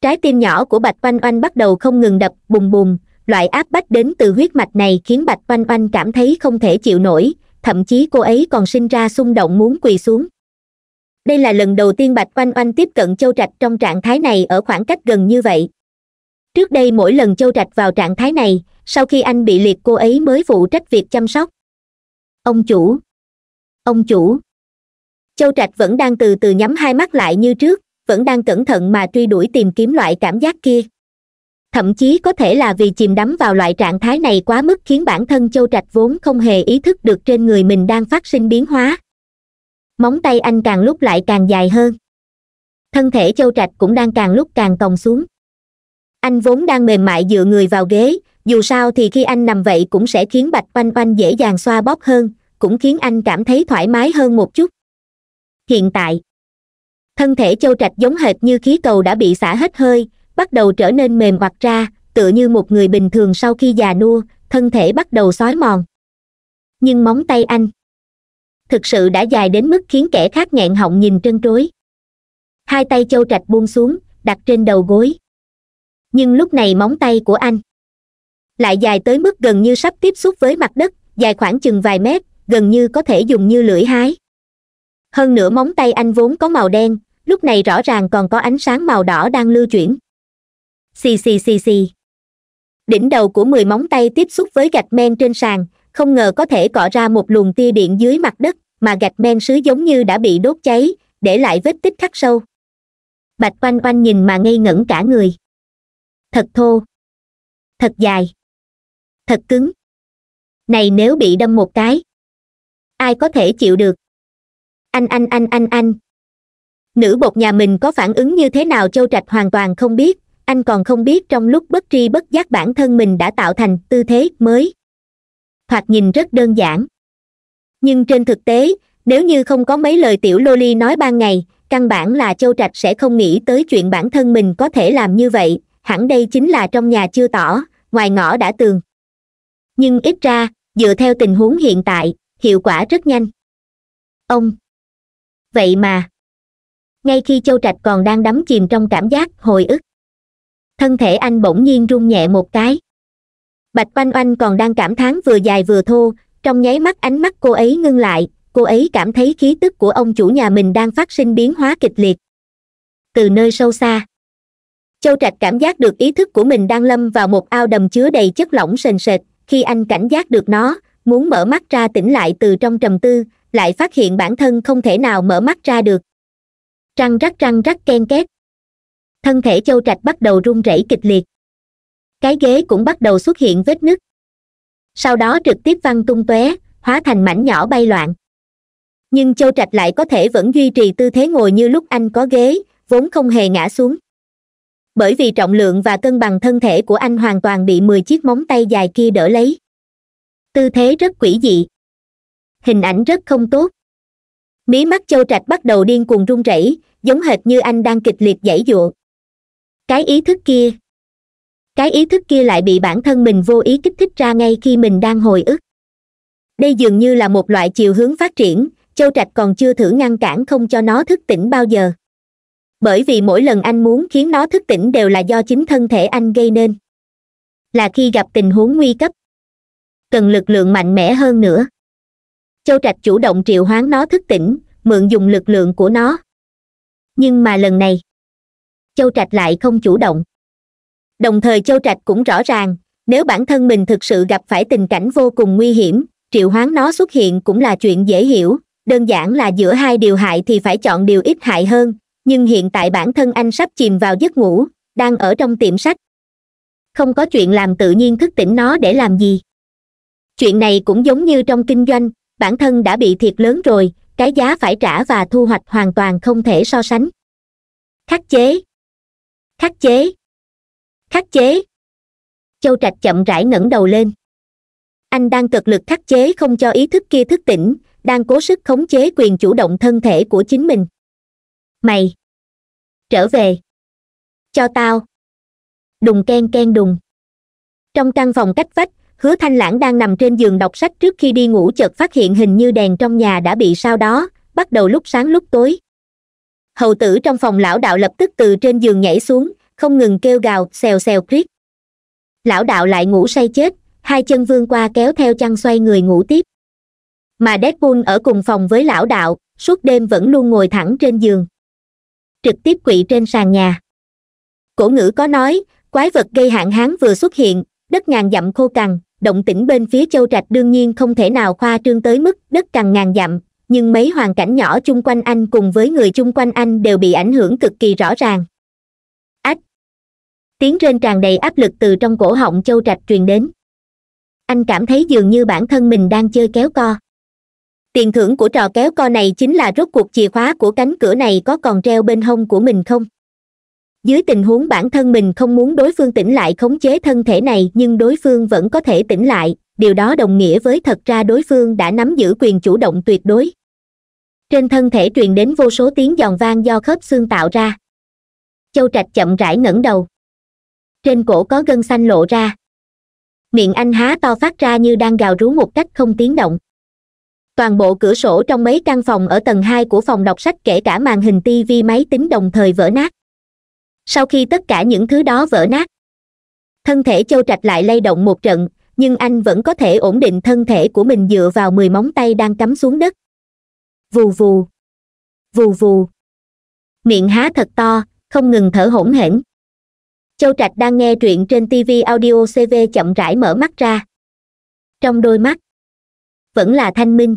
trái tim nhỏ của bạch oanh oanh bắt đầu không ngừng đập bùm bùm loại áp bách đến từ huyết mạch này khiến bạch oanh oanh cảm thấy không thể chịu nổi thậm chí cô ấy còn sinh ra xung động muốn quỳ xuống đây là lần đầu tiên bạch oanh oanh tiếp cận châu trạch trong trạng thái này ở khoảng cách gần như vậy trước đây mỗi lần châu trạch vào trạng thái này sau khi anh bị liệt cô ấy mới phụ trách việc chăm sóc ông chủ ông chủ châu trạch vẫn đang từ từ nhắm hai mắt lại như trước vẫn đang cẩn thận mà truy đuổi tìm kiếm loại cảm giác kia thậm chí có thể là vì chìm đắm vào loại trạng thái này quá mức khiến bản thân châu trạch vốn không hề ý thức được trên người mình đang phát sinh biến hóa móng tay anh càng lúc lại càng dài hơn thân thể châu trạch cũng đang càng lúc càng còng xuống anh vốn đang mềm mại dựa người vào ghế dù sao thì khi anh nằm vậy cũng sẽ khiến bạch oanh oanh dễ dàng xoa bóp hơn cũng khiến anh cảm thấy thoải mái hơn một chút hiện tại thân thể châu trạch giống hệt như khí cầu đã bị xả hết hơi bắt đầu trở nên mềm hoặc ra tựa như một người bình thường sau khi già nua thân thể bắt đầu xói mòn nhưng móng tay anh thực sự đã dài đến mức khiến kẻ khác nghẹn họng nhìn trân trối hai tay châu trạch buông xuống đặt trên đầu gối nhưng lúc này móng tay của anh lại dài tới mức gần như sắp tiếp xúc với mặt đất dài khoảng chừng vài mét gần như có thể dùng như lưỡi hái hơn nữa móng tay anh vốn có màu đen lúc này rõ ràng còn có ánh sáng màu đỏ đang lưu chuyển xì xì xì xì đỉnh đầu của mười móng tay tiếp xúc với gạch men trên sàn không ngờ có thể cọ ra một luồng tia điện dưới mặt đất mà gạch men sứ giống như đã bị đốt cháy để lại vết tích khắc sâu bạch quanh quanh nhìn mà ngây ngẩn cả người thật thô thật dài thật cứng này nếu bị đâm một cái ai có thể chịu được anh anh anh anh anh nữ bột nhà mình có phản ứng như thế nào châu trạch hoàn toàn không biết anh còn không biết trong lúc bất tri bất giác bản thân mình đã tạo thành tư thế mới thoạt nhìn rất đơn giản nhưng trên thực tế nếu như không có mấy lời tiểu loli nói ban ngày căn bản là châu trạch sẽ không nghĩ tới chuyện bản thân mình có thể làm như vậy hẳn đây chính là trong nhà chưa tỏ ngoài ngõ đã tường nhưng ít ra dựa theo tình huống hiện tại hiệu quả rất nhanh ông vậy mà ngay khi châu trạch còn đang đắm chìm trong cảm giác hồi ức thân thể anh bỗng nhiên rung nhẹ một cái bạch oanh oanh còn đang cảm thán vừa dài vừa thô trong nháy mắt ánh mắt cô ấy ngưng lại cô ấy cảm thấy khí tức của ông chủ nhà mình đang phát sinh biến hóa kịch liệt từ nơi sâu xa châu trạch cảm giác được ý thức của mình đang lâm vào một ao đầm chứa đầy chất lỏng sền sệt khi anh cảnh giác được nó muốn mở mắt ra tỉnh lại từ trong trầm tư lại phát hiện bản thân không thể nào mở mắt ra được răng rắc răng rắc ken két thân thể châu trạch bắt đầu run rẩy kịch liệt cái ghế cũng bắt đầu xuất hiện vết nứt sau đó trực tiếp văng tung tóe hóa thành mảnh nhỏ bay loạn nhưng châu trạch lại có thể vẫn duy trì tư thế ngồi như lúc anh có ghế vốn không hề ngã xuống bởi vì trọng lượng và cân bằng thân thể của anh hoàn toàn bị mười chiếc móng tay dài kia đỡ lấy tư thế rất quỷ dị hình ảnh rất không tốt mí mắt châu trạch bắt đầu điên cuồng run rẩy giống hệt như anh đang kịch liệt giãy giụa cái ý thức kia cái ý thức kia lại bị bản thân mình vô ý kích thích ra ngay khi mình đang hồi ức đây dường như là một loại chiều hướng phát triển châu trạch còn chưa thử ngăn cản không cho nó thức tỉnh bao giờ bởi vì mỗi lần anh muốn khiến nó thức tỉnh đều là do chính thân thể anh gây nên là khi gặp tình huống nguy cấp cần lực lượng mạnh mẽ hơn nữa châu trạch chủ động triệu hoán nó thức tỉnh mượn dùng lực lượng của nó nhưng mà lần này châu trạch lại không chủ động đồng thời châu trạch cũng rõ ràng nếu bản thân mình thực sự gặp phải tình cảnh vô cùng nguy hiểm triệu hoán nó xuất hiện cũng là chuyện dễ hiểu đơn giản là giữa hai điều hại thì phải chọn điều ít hại hơn nhưng hiện tại bản thân anh sắp chìm vào giấc ngủ đang ở trong tiệm sách không có chuyện làm tự nhiên thức tỉnh nó để làm gì chuyện này cũng giống như trong kinh doanh bản thân đã bị thiệt lớn rồi cái giá phải trả và thu hoạch hoàn toàn không thể so sánh khắc chế khắc chế khắc chế châu trạch chậm rãi ngẩng đầu lên anh đang cực lực khắc chế không cho ý thức kia thức tỉnh đang cố sức khống chế quyền chủ động thân thể của chính mình mày trở về cho tao đùng ken ken đùng trong căn phòng cách vách hứa thanh lãng đang nằm trên giường đọc sách trước khi đi ngủ chợt phát hiện hình như đèn trong nhà đã bị sao đó bắt đầu lúc sáng lúc tối hầu tử trong phòng lão đạo lập tức từ trên giường nhảy xuống không ngừng kêu gào xèo xèo kriết lão đạo lại ngủ say chết hai chân vương qua kéo theo chăn xoay người ngủ tiếp mà Deadpool ở cùng phòng với lão đạo suốt đêm vẫn luôn ngồi thẳng trên giường trực tiếp quỵ trên sàn nhà cổ ngữ có nói quái vật gây hạn hán vừa xuất hiện đất ngàn dặm khô cằn động tĩnh bên phía châu trạch đương nhiên không thể nào khoa trương tới mức đất càng ngàn dặm nhưng mấy hoàn cảnh nhỏ chung quanh anh cùng với người chung quanh anh đều bị ảnh hưởng cực kỳ rõ ràng ách tiếng trên tràn đầy áp lực từ trong cổ họng châu trạch truyền đến anh cảm thấy dường như bản thân mình đang chơi kéo co tiền thưởng của trò kéo co này chính là rốt cuộc chìa khóa của cánh cửa này có còn treo bên hông của mình không dưới tình huống bản thân mình không muốn đối phương tỉnh lại khống chế thân thể này nhưng đối phương vẫn có thể tỉnh lại điều đó đồng nghĩa với thật ra đối phương đã nắm giữ quyền chủ động tuyệt đối trên thân thể truyền đến vô số tiếng giòn vang do khớp xương tạo ra châu trạch chậm rãi ngẩng đầu trên cổ có gân xanh lộ ra miệng anh há to phát ra như đang gào rú một cách không tiếng động toàn bộ cửa sổ trong mấy căn phòng ở tầng hai của phòng đọc sách kể cả màn hình tivi máy tính đồng thời vỡ nát sau khi tất cả những thứ đó vỡ nát thân thể châu trạch lại lay động một trận nhưng anh vẫn có thể ổn định thân thể của mình dựa vào mười móng tay đang cắm xuống đất vù vù vù vù miệng há thật to không ngừng thở hổn hển châu trạch đang nghe truyện trên tv audio cv chậm rãi mở mắt ra trong đôi mắt vẫn là thanh minh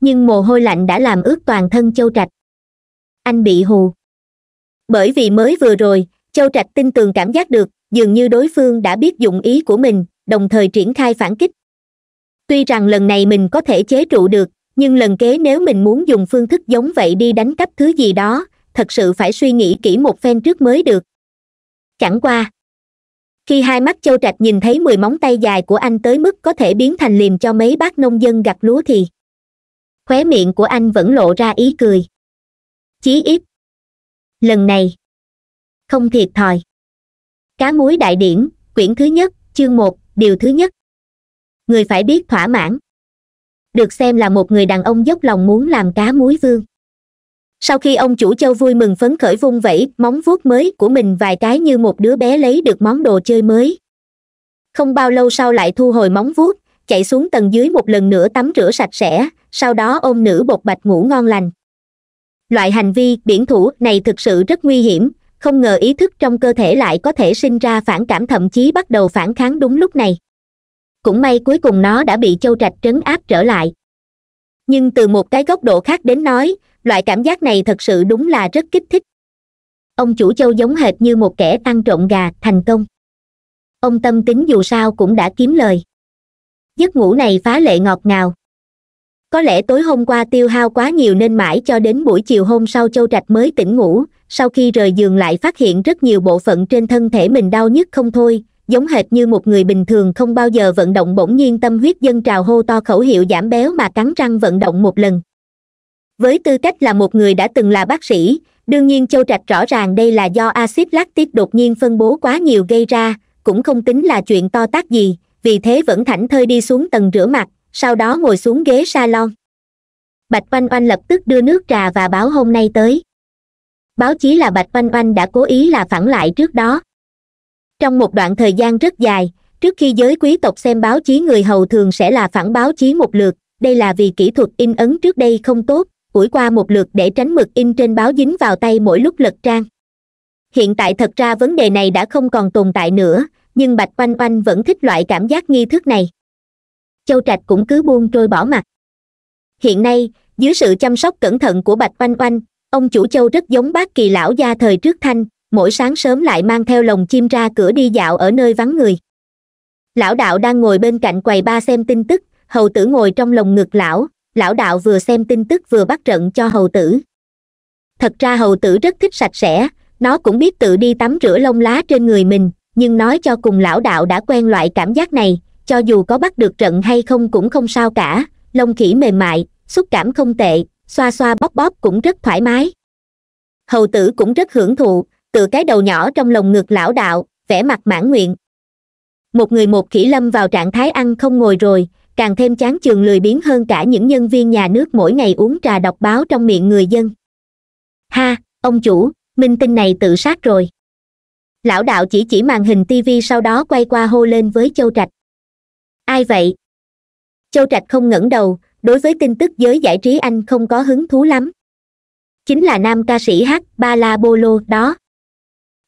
nhưng mồ hôi lạnh đã làm ướt toàn thân châu trạch anh bị hù bởi vì mới vừa rồi châu trạch tin tường cảm giác được dường như đối phương đã biết dụng ý của mình đồng thời triển khai phản kích tuy rằng lần này mình có thể chế trụ được nhưng lần kế nếu mình muốn dùng phương thức giống vậy đi đánh cắp thứ gì đó thật sự phải suy nghĩ kỹ một phen trước mới được chẳng qua khi hai mắt châu trạch nhìn thấy mười móng tay dài của anh tới mức có thể biến thành liềm cho mấy bác nông dân gặt lúa thì khóe miệng của anh vẫn lộ ra ý cười chí ít lần này không thiệt thòi cá muối đại điển quyển thứ nhất chương một điều thứ nhất người phải biết thỏa mãn được xem là một người đàn ông dốc lòng muốn làm cá muối vương sau khi ông chủ châu vui mừng phấn khởi vung vẫy móng vuốt mới của mình vài cái như một đứa bé lấy được món đồ chơi mới không bao lâu sau lại thu hồi móng vuốt chạy xuống tầng dưới một lần nữa tắm rửa sạch sẽ sau đó ôm nữ bột bạch ngủ ngon lành loại hành vi biển thủ này thực sự rất nguy hiểm không ngờ ý thức trong cơ thể lại có thể sinh ra phản cảm thậm chí bắt đầu phản kháng đúng lúc này cũng may cuối cùng nó đã bị châu trạch trấn áp trở lại nhưng từ một cái góc độ khác đến nói loại cảm giác này thật sự đúng là rất kích thích ông chủ châu giống hệt như một kẻ ăn trộm gà thành công ông tâm tính dù sao cũng đã kiếm lời giấc ngủ này phá lệ ngọt ngào có lẽ tối hôm qua tiêu hao quá nhiều nên mãi cho đến buổi chiều hôm sau châu trạch mới tỉnh ngủ sau khi rời giường lại phát hiện rất nhiều bộ phận trên thân thể mình đau nhức không thôi giống hệt như một người bình thường không bao giờ vận động bỗng nhiên tâm huyết dân trào hô to khẩu hiệu giảm béo mà cắn răng vận động một lần với tư cách là một người đã từng là bác sĩ đương nhiên châu trạch rõ ràng đây là do axit lactic đột nhiên phân bố quá nhiều gây ra cũng không tính là chuyện to tác gì vì thế vẫn thảnh thơi đi xuống tầng rửa mặt sau đó ngồi xuống ghế salon bạch oanh oanh lập tức đưa nước trà và báo hôm nay tới báo chí là bạch oanh oanh đã cố ý là phản lại trước đó trong một đoạn thời gian rất dài trước khi giới quý tộc xem báo chí người hầu thường sẽ là phản báo chí một lượt đây là vì kỹ thuật in ấn trước đây không tốt ủi qua một lượt để tránh mực in trên báo dính vào tay mỗi lúc lật trang hiện tại thật ra vấn đề này đã không còn tồn tại nữa nhưng bạch oanh oanh vẫn thích loại cảm giác nghi thức này châu trạch cũng cứ buông trôi bỏ mặt hiện nay dưới sự chăm sóc cẩn thận của bạch oanh oanh ông chủ châu rất giống bác kỳ lão gia thời trước thanh mỗi sáng sớm lại mang theo lồng chim ra cửa đi dạo ở nơi vắng người lão đạo đang ngồi bên cạnh quầy ba xem tin tức hầu tử ngồi trong lồng ngực lão lão đạo vừa xem tin tức vừa bắt trận cho hầu tử thật ra hầu tử rất thích sạch sẽ nó cũng biết tự đi tắm rửa lông lá trên người mình nhưng nói cho cùng lão đạo đã quen loại cảm giác này cho dù có bắt được trận hay không cũng không sao cả lông khỉ mềm mại xúc cảm không tệ xoa xoa bóp bóp cũng rất thoải mái hầu tử cũng rất hưởng thụ tựa cái đầu nhỏ trong lồng ngực lão đạo vẻ mặt mãn nguyện một người một khỉ lâm vào trạng thái ăn không ngồi rồi càng thêm chán chường lười biếng hơn cả những nhân viên nhà nước mỗi ngày uống trà đọc báo trong miệng người dân ha ông chủ minh tinh này tự sát rồi lão đạo chỉ chỉ màn hình tivi sau đó quay qua hô lên với châu trạch ai vậy châu trạch không ngẩng đầu đối với tin tức giới giải trí anh không có hứng thú lắm chính là nam ca sĩ hát ba la bolo đó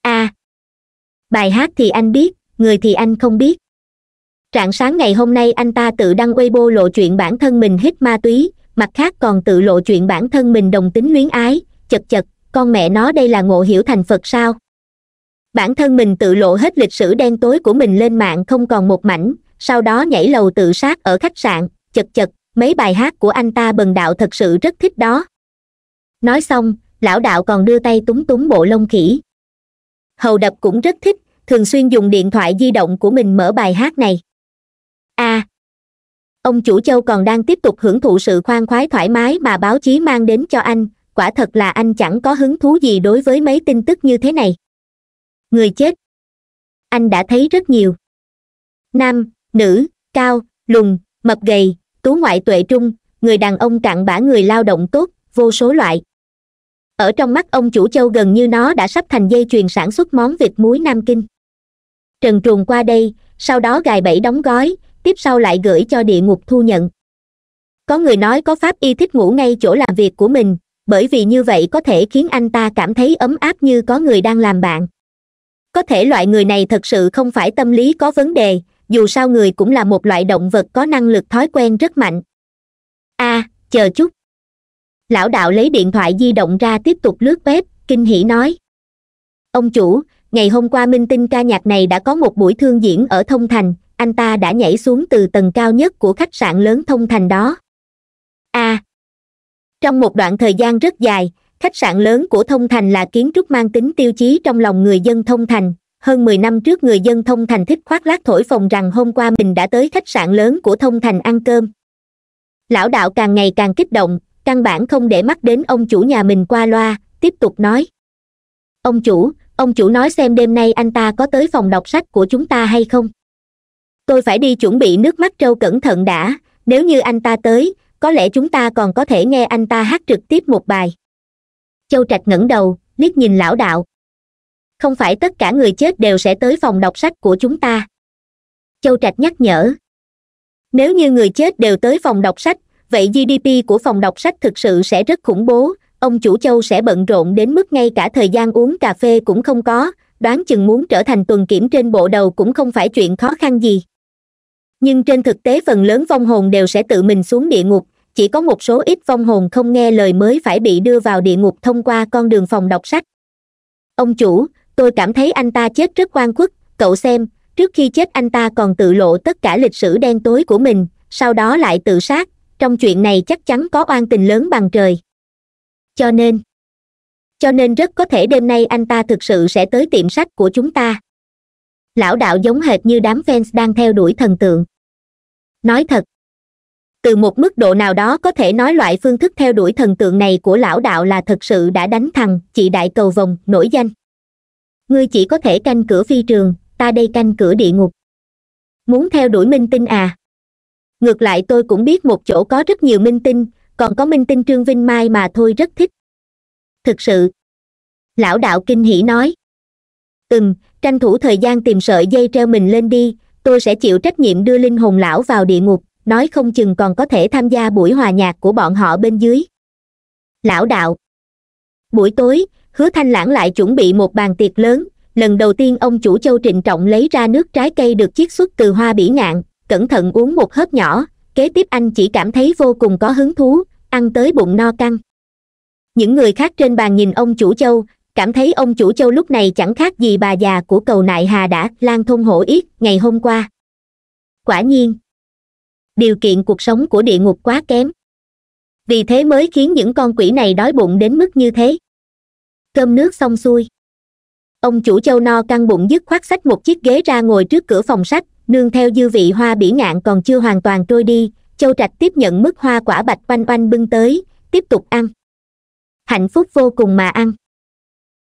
à bài hát thì anh biết người thì anh không biết rạng sáng ngày hôm nay anh ta tự đăng weibo lộ chuyện bản thân mình hít ma túy mặt khác còn tự lộ chuyện bản thân mình đồng tính luyến ái chật chật con mẹ nó đây là ngộ hiểu thành phật sao bản thân mình tự lộ hết lịch sử đen tối của mình lên mạng không còn một mảnh sau đó nhảy lầu tự sát ở khách sạn chật chật mấy bài hát của anh ta bần đạo thật sự rất thích đó nói xong lão đạo còn đưa tay túng túng bộ lông khỉ hầu đập cũng rất thích thường xuyên dùng điện thoại di động của mình mở bài hát này a à, ông chủ châu còn đang tiếp tục hưởng thụ sự khoan khoái thoải mái mà báo chí mang đến cho anh quả thật là anh chẳng có hứng thú gì đối với mấy tin tức như thế này người chết anh đã thấy rất nhiều năm nữ cao lùn mập gầy tú ngoại tuệ trung người đàn ông cặn bã người lao động tốt vô số loại ở trong mắt ông chủ châu gần như nó đã sắp thành dây chuyền sản xuất món vịt muối nam kinh trần truồng qua đây sau đó gài bẫy đóng gói tiếp sau lại gửi cho địa ngục thu nhận có người nói có pháp y thích ngủ ngay chỗ làm việc của mình bởi vì như vậy có thể khiến anh ta cảm thấy ấm áp như có người đang làm bạn có thể loại người này thật sự không phải tâm lý có vấn đề dù sao người cũng là một loại động vật có năng lực thói quen rất mạnh a à, chờ chút lão đạo lấy điện thoại di động ra tiếp tục lướt web kinh hỉ nói ông chủ ngày hôm qua minh tinh ca nhạc này đã có một buổi thương diễn ở thông thành anh ta đã nhảy xuống từ tầng cao nhất của khách sạn lớn thông thành đó a à, trong một đoạn thời gian rất dài khách sạn lớn của thông thành là kiến trúc mang tính tiêu chí trong lòng người dân thông thành hơn mười năm trước người dân thông thành thích khoác lác thổi phồng rằng hôm qua mình đã tới khách sạn lớn của thông thành ăn cơm lão đạo càng ngày càng kích động căn bản không để mắt đến ông chủ nhà mình qua loa tiếp tục nói ông chủ ông chủ nói xem đêm nay anh ta có tới phòng đọc sách của chúng ta hay không tôi phải đi chuẩn bị nước mắt trâu cẩn thận đã nếu như anh ta tới có lẽ chúng ta còn có thể nghe anh ta hát trực tiếp một bài châu trạch ngẩng đầu liếc nhìn lão đạo không phải tất cả người chết đều sẽ tới phòng đọc sách của chúng ta châu trạch nhắc nhở nếu như người chết đều tới phòng đọc sách vậy gdp của phòng đọc sách thực sự sẽ rất khủng bố ông chủ châu sẽ bận rộn đến mức ngay cả thời gian uống cà phê cũng không có đoán chừng muốn trở thành tuần kiểm trên bộ đầu cũng không phải chuyện khó khăn gì nhưng trên thực tế phần lớn vong hồn đều sẽ tự mình xuống địa ngục chỉ có một số ít vong hồn không nghe lời mới phải bị đưa vào địa ngục thông qua con đường phòng đọc sách ông chủ tôi cảm thấy anh ta chết rất oan khuất cậu xem trước khi chết anh ta còn tự lộ tất cả lịch sử đen tối của mình sau đó lại tự sát trong chuyện này chắc chắn có oan tình lớn bằng trời cho nên cho nên rất có thể đêm nay anh ta thực sự sẽ tới tiệm sách của chúng ta lão đạo giống hệt như đám fans đang theo đuổi thần tượng nói thật từ một mức độ nào đó có thể nói loại phương thức theo đuổi thần tượng này của lão đạo là thật sự đã đánh thằng chị đại cầu vồng nổi danh ngươi chỉ có thể canh cửa phi trường ta đây canh cửa địa ngục muốn theo đuổi minh tinh à ngược lại tôi cũng biết một chỗ có rất nhiều minh tinh còn có minh tinh trương vinh mai mà thôi rất thích thực sự lão đạo kinh hỉ nói ừm tranh thủ thời gian tìm sợi dây treo mình lên đi tôi sẽ chịu trách nhiệm đưa linh hồn lão vào địa ngục nói không chừng còn có thể tham gia buổi hòa nhạc của bọn họ bên dưới lão đạo buổi tối hứa thanh lãng lại chuẩn bị một bàn tiệc lớn lần đầu tiên ông chủ châu trịnh trọng lấy ra nước trái cây được chiết xuất từ hoa bỉ ngạn cẩn thận uống một hớp nhỏ kế tiếp anh chỉ cảm thấy vô cùng có hứng thú ăn tới bụng no căng những người khác trên bàn nhìn ông chủ châu cảm thấy ông chủ châu lúc này chẳng khác gì bà già của cầu nại hà đã lang thôn hổ yết ngày hôm qua quả nhiên điều kiện cuộc sống của địa ngục quá kém vì thế mới khiến những con quỷ này đói bụng đến mức như thế cơm nước xong xuôi ông chủ châu no căng bụng dứt khoát xách một chiếc ghế ra ngồi trước cửa phòng sách nương theo dư vị hoa bỉ ngạn còn chưa hoàn toàn trôi đi châu trạch tiếp nhận mức hoa quả bạch oanh oanh bưng tới tiếp tục ăn hạnh phúc vô cùng mà ăn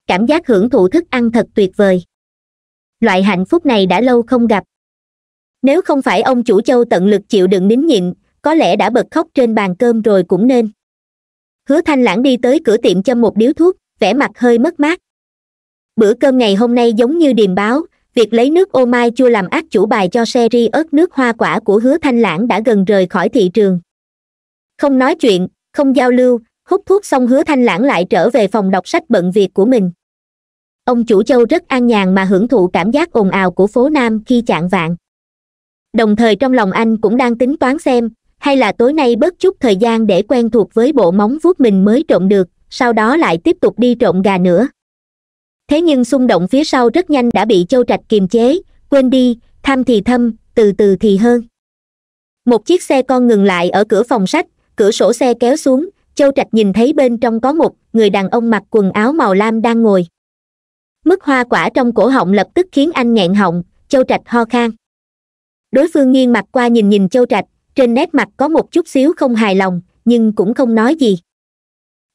cảm giác hưởng thụ thức ăn thật tuyệt vời loại hạnh phúc này đã lâu không gặp nếu không phải ông chủ châu tận lực chịu đựng nín nhịn có lẽ đã bật khóc trên bàn cơm rồi cũng nên hứa thanh lãng đi tới cửa tiệm châm một điếu thuốc vẻ mặt hơi mất mát bữa cơm ngày hôm nay giống như điềm báo việc lấy nước ô mai chua làm ác chủ bài cho seri ớt nước hoa quả của hứa thanh lãng đã gần rời khỏi thị trường không nói chuyện không giao lưu hút thuốc xong hứa thanh lãng lại trở về phòng đọc sách bận việc của mình ông chủ châu rất an nhàn mà hưởng thụ cảm giác ồn ào của phố nam khi chạng vạn đồng thời trong lòng anh cũng đang tính toán xem hay là tối nay bớt chút thời gian để quen thuộc với bộ móng vuốt mình mới trộm được sau đó lại tiếp tục đi trộm gà nữa thế nhưng xung động phía sau rất nhanh đã bị châu trạch kiềm chế quên đi tham thì thâm từ từ thì hơn một chiếc xe con ngừng lại ở cửa phòng sách cửa sổ xe kéo xuống châu trạch nhìn thấy bên trong có một người đàn ông mặc quần áo màu lam đang ngồi mức hoa quả trong cổ họng lập tức khiến anh nghẹn họng châu trạch ho khan đối phương nghiêng mặt qua nhìn nhìn châu trạch trên nét mặt có một chút xíu không hài lòng nhưng cũng không nói gì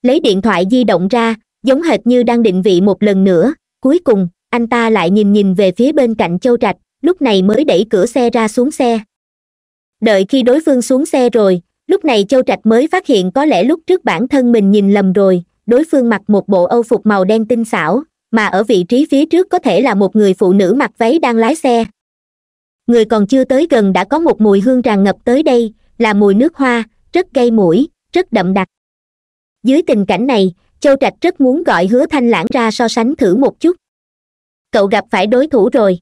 lấy điện thoại di động ra giống hệt như đang định vị một lần nữa cuối cùng anh ta lại nhìn nhìn về phía bên cạnh châu trạch lúc này mới đẩy cửa xe ra xuống xe đợi khi đối phương xuống xe rồi lúc này châu trạch mới phát hiện có lẽ lúc trước bản thân mình nhìn lầm rồi đối phương mặc một bộ âu phục màu đen tinh xảo mà ở vị trí phía trước có thể là một người phụ nữ mặc váy đang lái xe người còn chưa tới gần đã có một mùi hương tràn ngập tới đây là mùi nước hoa rất gây mũi rất đậm đặc dưới tình cảnh này châu trạch rất muốn gọi hứa thanh lãng ra so sánh thử một chút cậu gặp phải đối thủ rồi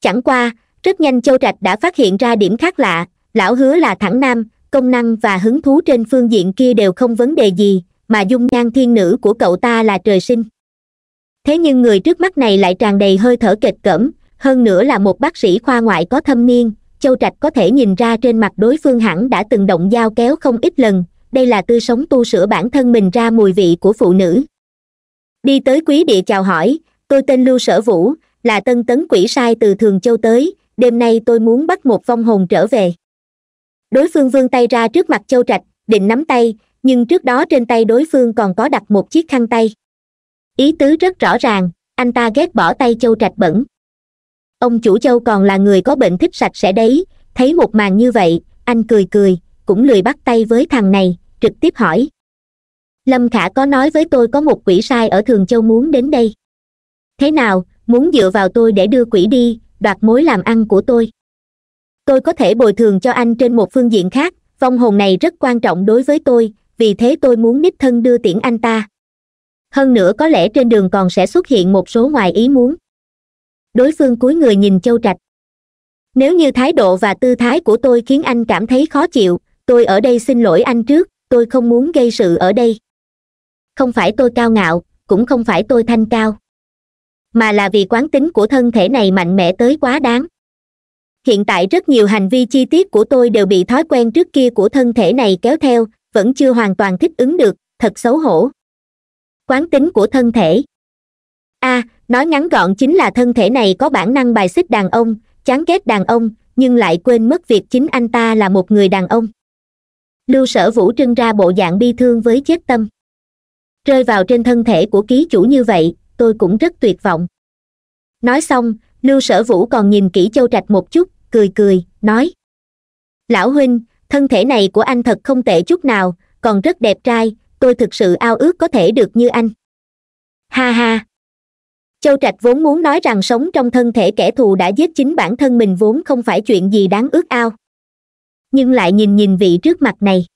chẳng qua rất nhanh châu trạch đã phát hiện ra điểm khác lạ lão hứa là thẳng nam công năng và hứng thú trên phương diện kia đều không vấn đề gì mà dung nhan thiên nữ của cậu ta là trời sinh thế nhưng người trước mắt này lại tràn đầy hơi thở kịch cẩm, hơn nữa là một bác sĩ khoa ngoại có thâm niên châu trạch có thể nhìn ra trên mặt đối phương hẳn đã từng động dao kéo không ít lần đây là tư sống tu sửa bản thân mình ra mùi vị của phụ nữ đi tới quý địa chào hỏi tôi tên lưu sở vũ là tân tấn quỷ sai từ thường châu tới đêm nay tôi muốn bắt một vong hồn trở về đối phương vươn tay ra trước mặt châu trạch định nắm tay nhưng trước đó trên tay đối phương còn có đặt một chiếc khăn tay ý tứ rất rõ ràng anh ta ghét bỏ tay châu trạch bẩn ông chủ châu còn là người có bệnh thích sạch sẽ đấy thấy một màn như vậy anh cười cười cũng lười bắt tay với thằng này trực tiếp hỏi lâm khả có nói với tôi có một quỷ sai ở thường châu muốn đến đây thế nào muốn dựa vào tôi để đưa quỷ đi đoạt mối làm ăn của tôi tôi có thể bồi thường cho anh trên một phương diện khác vong hồn này rất quan trọng đối với tôi vì thế tôi muốn đích thân đưa tiễn anh ta hơn nữa có lẽ trên đường còn sẽ xuất hiện một số ngoài ý muốn đối phương cuối người nhìn châu trạch nếu như thái độ và tư thái của tôi khiến anh cảm thấy khó chịu tôi ở đây xin lỗi anh trước tôi không muốn gây sự ở đây không phải tôi cao ngạo cũng không phải tôi thanh cao mà là vì quán tính của thân thể này mạnh mẽ tới quá đáng hiện tại rất nhiều hành vi chi tiết của tôi đều bị thói quen trước kia của thân thể này kéo theo vẫn chưa hoàn toàn thích ứng được thật xấu hổ quán tính của thân thể a à, nói ngắn gọn chính là thân thể này có bản năng bài xích đàn ông chán ghét đàn ông nhưng lại quên mất việc chính anh ta là một người đàn ông lưu sở vũ trưng ra bộ dạng bi thương với chết tâm rơi vào trên thân thể của ký chủ như vậy tôi cũng rất tuyệt vọng nói xong lưu sở vũ còn nhìn kỹ châu trạch một chút cười cười nói lão huynh thân thể này của anh thật không tệ chút nào còn rất đẹp trai tôi thực sự ao ước có thể được như anh ha ha châu trạch vốn muốn nói rằng sống trong thân thể kẻ thù đã giết chính bản thân mình vốn không phải chuyện gì đáng ước ao nhưng lại nhìn nhìn vị trước mặt này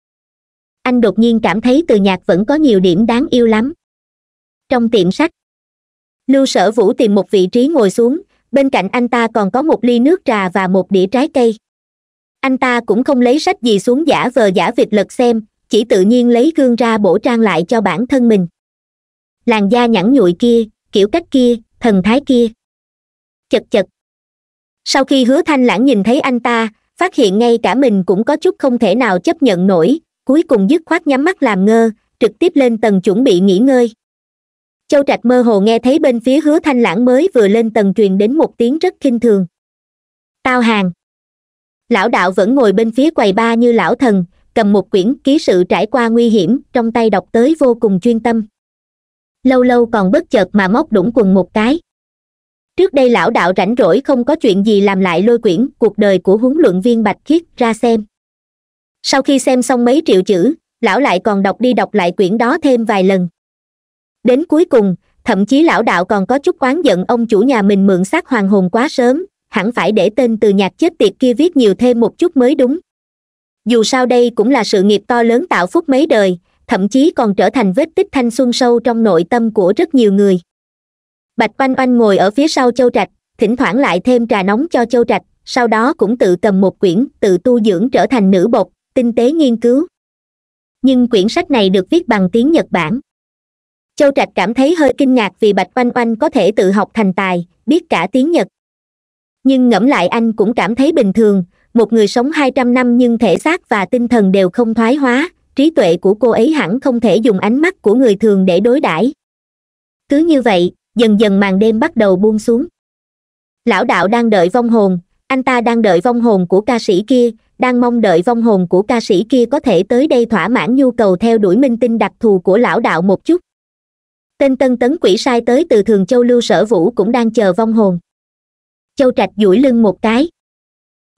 anh đột nhiên cảm thấy từ nhạc vẫn có nhiều điểm đáng yêu lắm trong tiệm sách lưu sở vũ tìm một vị trí ngồi xuống bên cạnh anh ta còn có một ly nước trà và một đĩa trái cây anh ta cũng không lấy sách gì xuống giả vờ giả vịt lật xem chỉ tự nhiên lấy gương ra bổ trang lại cho bản thân mình làn da nhẵn nhụi kia kiểu cách kia thần thái kia chật chật sau khi hứa thanh lãng nhìn thấy anh ta phát hiện ngay cả mình cũng có chút không thể nào chấp nhận nổi cuối cùng dứt khoát nhắm mắt làm ngơ trực tiếp lên tầng chuẩn bị nghỉ ngơi châu trạch mơ hồ nghe thấy bên phía hứa thanh lãng mới vừa lên tầng truyền đến một tiếng rất k thường tao hàng lão đạo vẫn ngồi bên phía quầy ba như lão thần cầm một quyển ký sự trải qua nguy hiểm trong tay đọc tới vô cùng chuyên tâm lâu lâu còn bất chợt mà móc đũng quần một cái trước đây lão đạo rảnh rỗi không có chuyện gì làm lại lôi quyển cuộc đời của huấn luyện viên bạch khiết ra xem sau khi xem xong mấy triệu chữ lão lại còn đọc đi đọc lại quyển đó thêm vài lần đến cuối cùng thậm chí lão đạo còn có chút oán giận ông chủ nhà mình mượn xác hoàng hồn quá sớm hẳn phải để tên từ nhạc chết tiệt kia viết nhiều thêm một chút mới đúng dù sao đây cũng là sự nghiệp to lớn tạo phúc mấy đời thậm chí còn trở thành vết tích thanh xuân sâu trong nội tâm của rất nhiều người bạch oanh oanh ngồi ở phía sau châu trạch thỉnh thoảng lại thêm trà nóng cho châu trạch sau đó cũng tự cầm một quyển tự tu dưỡng trở thành nữ bột tinh tế nghiên cứu nhưng quyển sách này được viết bằng tiếng nhật bản châu trạch cảm thấy hơi kinh ngạc vì bạch oanh oanh có thể tự học thành tài biết cả tiếng nhật nhưng ngẫm lại anh cũng cảm thấy bình thường một người sống hai trăm năm nhưng thể xác và tinh thần đều không thoái hóa trí tuệ của cô ấy hẳn không thể dùng ánh mắt của người thường để đối đãi cứ như vậy dần dần màn đêm bắt đầu buông xuống lão đạo đang đợi vong hồn anh ta đang đợi vong hồn của ca sĩ kia đang mong đợi vong hồn của ca sĩ kia có thể tới đây thỏa mãn nhu cầu theo đuổi minh tinh đặc thù của lão đạo một chút tên tân tấn quỷ sai tới từ thường châu lưu sở vũ cũng đang chờ vong hồn châu trạch duỗi lưng một cái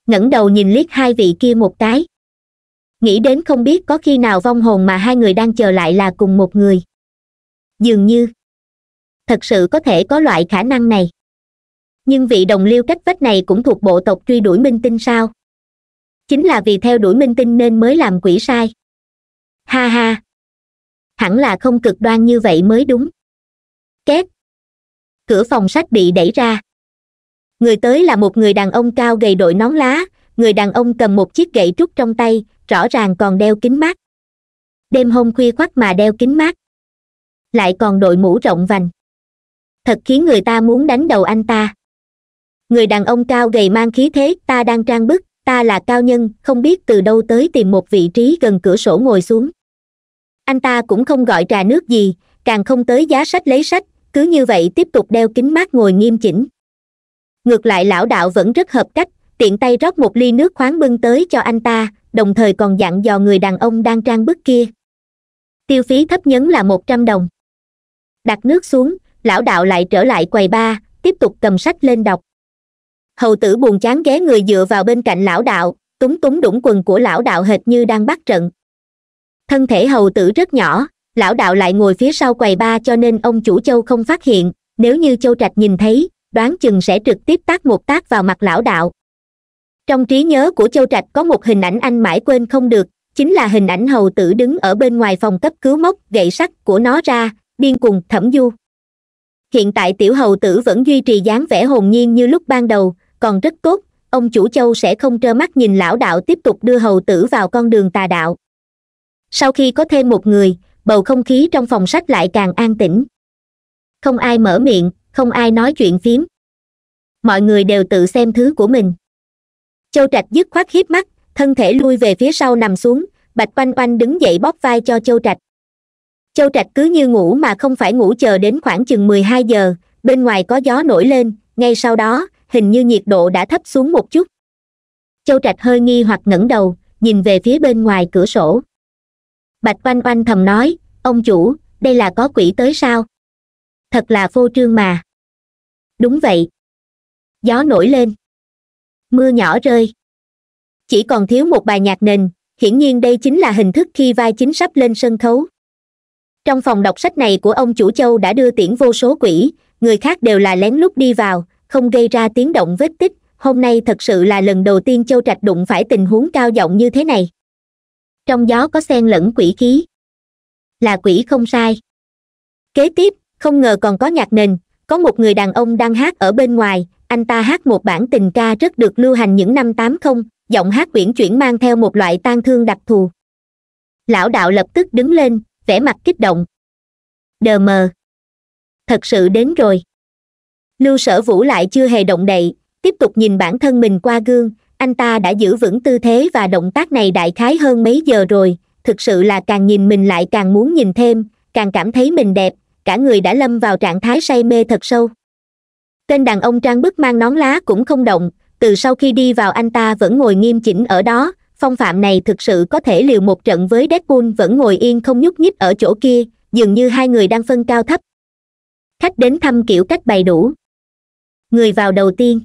ngẩng đầu nhìn liếc hai vị kia một cái nghĩ đến không biết có khi nào vong hồn mà hai người đang chờ lại là cùng một người dường như thật sự có thể có loại khả năng này nhưng vị đồng liêu cách vách này cũng thuộc bộ tộc truy đuổi minh tinh sao chính là vì theo đuổi minh tinh nên mới làm quỷ sai ha ha hẳn là không cực đoan như vậy mới đúng két cửa phòng sách bị đẩy ra người tới là một người đàn ông cao gầy đội nón lá người đàn ông cầm một chiếc gậy trúc trong tay rõ ràng còn đeo kính mát đêm hôm khuya khoắt mà đeo kính mát lại còn đội mũ rộng vành thật khiến người ta muốn đánh đầu anh ta người đàn ông cao gầy mang khí thế ta đang trang bức ta là cao nhân không biết từ đâu tới tìm một vị trí gần cửa sổ ngồi xuống anh ta cũng không gọi trà nước gì càng không tới giá sách lấy sách cứ như vậy tiếp tục đeo kính mát ngồi nghiêm chỉnh ngược lại lão đạo vẫn rất hợp cách tiện tay rót một ly nước khoáng bưng tới cho anh ta đồng thời còn dặn dò người đàn ông đang trang bức kia tiêu phí thấp nhấn là một trăm đồng đặt nước xuống lão đạo lại trở lại quầy ba tiếp tục cầm sách lên đọc hầu tử buồn chán ghé người dựa vào bên cạnh lão đạo túng túng đũng quần của lão đạo hệt như đang bắt trận thân thể hầu tử rất nhỏ lão đạo lại ngồi phía sau quầy ba cho nên ông chủ châu không phát hiện nếu như châu trạch nhìn thấy đoán chừng sẽ trực tiếp tác một tác vào mặt lão đạo trong trí nhớ của châu trạch có một hình ảnh anh mãi quên không được chính là hình ảnh hầu tử đứng ở bên ngoài phòng cấp cứu móc gậy sắt của nó ra điên cùng thẩm du hiện tại tiểu hầu tử vẫn duy trì dáng vẻ hồn nhiên như lúc ban đầu còn rất tốt ông chủ châu sẽ không trơ mắt nhìn lão đạo tiếp tục đưa hầu tử vào con đường tà đạo sau khi có thêm một người bầu không khí trong phòng sách lại càng an tĩnh không ai mở miệng không ai nói chuyện phiếm mọi người đều tự xem thứ của mình châu trạch dứt khoát hiếp mắt thân thể lui về phía sau nằm xuống bạch Quanh Quanh đứng dậy bóp vai cho châu trạch châu trạch cứ như ngủ mà không phải ngủ chờ đến khoảng chừng mười hai giờ bên ngoài có gió nổi lên ngay sau đó hình như nhiệt độ đã thấp xuống một chút châu trạch hơi nghi hoặc ngẩng đầu nhìn về phía bên ngoài cửa sổ bạch oanh oanh thầm nói ông chủ đây là có quỷ tới sao thật là phô trương mà đúng vậy gió nổi lên mưa nhỏ rơi chỉ còn thiếu một bài nhạc nền hiển nhiên đây chính là hình thức khi vai chính sắp lên sân khấu trong phòng đọc sách này của ông chủ châu đã đưa tiễn vô số quỷ người khác đều là lén lút đi vào không gây ra tiếng động vết tích hôm nay thật sự là lần đầu tiên châu trạch đụng phải tình huống cao giọng như thế này trong gió có xen lẫn quỷ khí là quỷ không sai kế tiếp không ngờ còn có nhạc nền có một người đàn ông đang hát ở bên ngoài anh ta hát một bản tình ca rất được lưu hành những năm tám không giọng hát uyển chuyển mang theo một loại tang thương đặc thù lão đạo lập tức đứng lên vẻ mặt kích động đờ mờ thật sự đến rồi lưu sở vũ lại chưa hề động đậy tiếp tục nhìn bản thân mình qua gương anh ta đã giữ vững tư thế và động tác này đại khái hơn mấy giờ rồi thực sự là càng nhìn mình lại càng muốn nhìn thêm càng cảm thấy mình đẹp cả người đã lâm vào trạng thái say mê thật sâu tên đàn ông trang bức mang nón lá cũng không động từ sau khi đi vào anh ta vẫn ngồi nghiêm chỉnh ở đó phong phạm này thực sự có thể liều một trận với Deadpool vẫn ngồi yên không nhúc nhích ở chỗ kia dường như hai người đang phân cao thấp khách đến thăm kiểu cách bày đủ người vào đầu tiên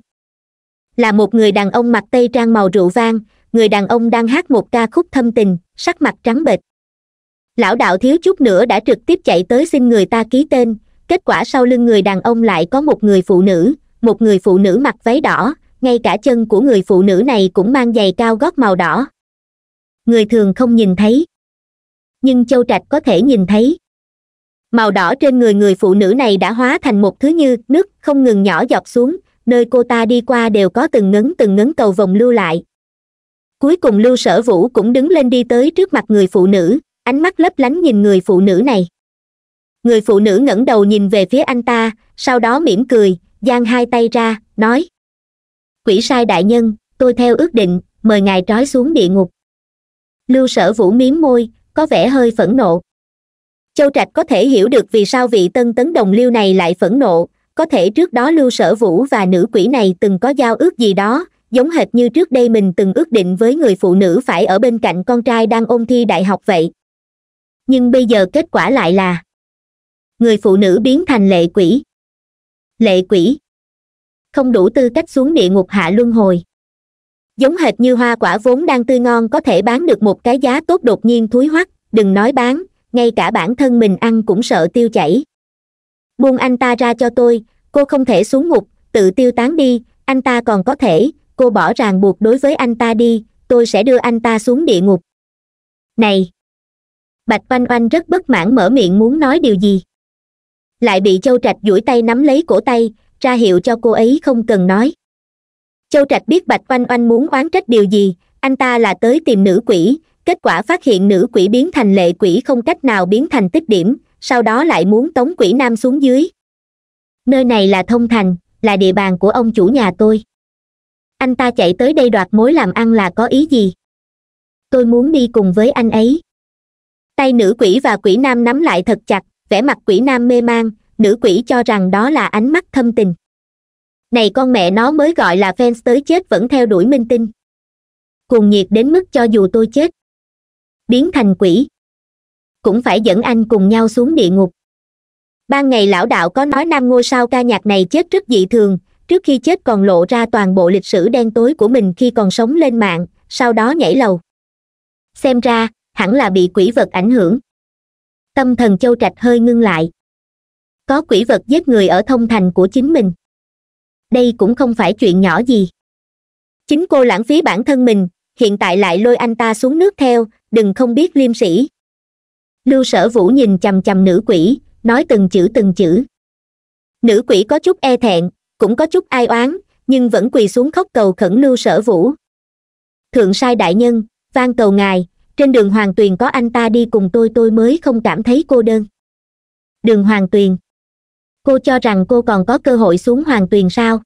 là một người đàn ông mặc tây trang màu rượu vang người đàn ông đang hát một ca khúc thâm tình sắc mặt trắng bệch lão đạo thiếu chút nữa đã trực tiếp chạy tới xin người ta ký tên kết quả sau lưng người đàn ông lại có một người phụ nữ một người phụ nữ mặc váy đỏ ngay cả chân của người phụ nữ này cũng mang giày cao gót màu đỏ người thường không nhìn thấy nhưng châu trạch có thể nhìn thấy màu đỏ trên người người phụ nữ này đã hóa thành một thứ như nước không ngừng nhỏ dọc xuống nơi cô ta đi qua đều có từng ngấn từng ngấn cầu vòng lưu lại cuối cùng lưu sở vũ cũng đứng lên đi tới trước mặt người phụ nữ ánh mắt lấp lánh nhìn người phụ nữ này người phụ nữ ngẩng đầu nhìn về phía anh ta sau đó mỉm cười giang hai tay ra nói quỷ sai đại nhân tôi theo ước định mời ngài trói xuống địa ngục lưu sở vũ miếm môi có vẻ hơi phẫn nộ châu trạch có thể hiểu được vì sao vị tân tấn đồng lưu này lại phẫn nộ có thể trước đó lưu sở vũ và nữ quỷ này từng có giao ước gì đó giống hệt như trước đây mình từng ước định với người phụ nữ phải ở bên cạnh con trai đang ôn thi đại học vậy nhưng bây giờ kết quả lại là người phụ nữ biến thành lệ quỷ lệ quỷ không đủ tư cách xuống địa ngục hạ luân hồi giống hệt như hoa quả vốn đang tươi ngon có thể bán được một cái giá tốt đột nhiên thúi hoắt đừng nói bán ngay cả bản thân mình ăn cũng sợ tiêu chảy buông anh ta ra cho tôi cô không thể xuống ngục tự tiêu tán đi anh ta còn có thể cô bỏ ràng buộc đối với anh ta đi tôi sẽ đưa anh ta xuống địa ngục này bạch oanh oanh rất bất mãn mở miệng muốn nói điều gì lại bị châu trạch duỗi tay nắm lấy cổ tay ra hiệu cho cô ấy không cần nói châu trạch biết bạch oanh oanh muốn oán trách điều gì anh ta là tới tìm nữ quỷ kết quả phát hiện nữ quỷ biến thành lệ quỷ không cách nào biến thành tích điểm sau đó lại muốn tống quỷ nam xuống dưới nơi này là thông thành là địa bàn của ông chủ nhà tôi anh ta chạy tới đây đoạt mối làm ăn là có ý gì tôi muốn đi cùng với anh ấy tay nữ quỷ và quỷ nam nắm lại thật chặt vẻ mặt quỷ nam mê man nữ quỷ cho rằng đó là ánh mắt thâm tình này con mẹ nó mới gọi là fans tới chết vẫn theo đuổi minh tinh cuồng nhiệt đến mức cho dù tôi chết biến thành quỷ cũng phải dẫn anh cùng nhau xuống địa ngục ban ngày lão đạo có nói nam ngôi sao ca nhạc này chết rất dị thường trước khi chết còn lộ ra toàn bộ lịch sử đen tối của mình khi còn sống lên mạng sau đó nhảy lầu xem ra hẳn là bị quỷ vật ảnh hưởng tâm thần châu trạch hơi ngưng lại có quỷ vật giết người ở thông thành của chính mình đây cũng không phải chuyện nhỏ gì chính cô lãng phí bản thân mình hiện tại lại lôi anh ta xuống nước theo đừng không biết liêm sĩ lưu sở vũ nhìn chầm chầm nữ quỷ nói từng chữ từng chữ nữ quỷ có chút e thẹn cũng có chút ai oán nhưng vẫn quỳ xuống khóc cầu khẩn lưu sở vũ thượng sai đại nhân van cầu ngài trên đường hoàng tuyền có anh ta đi cùng tôi tôi mới không cảm thấy cô đơn đường hoàng tuyền cô cho rằng cô còn có cơ hội xuống hoàng tuyền sao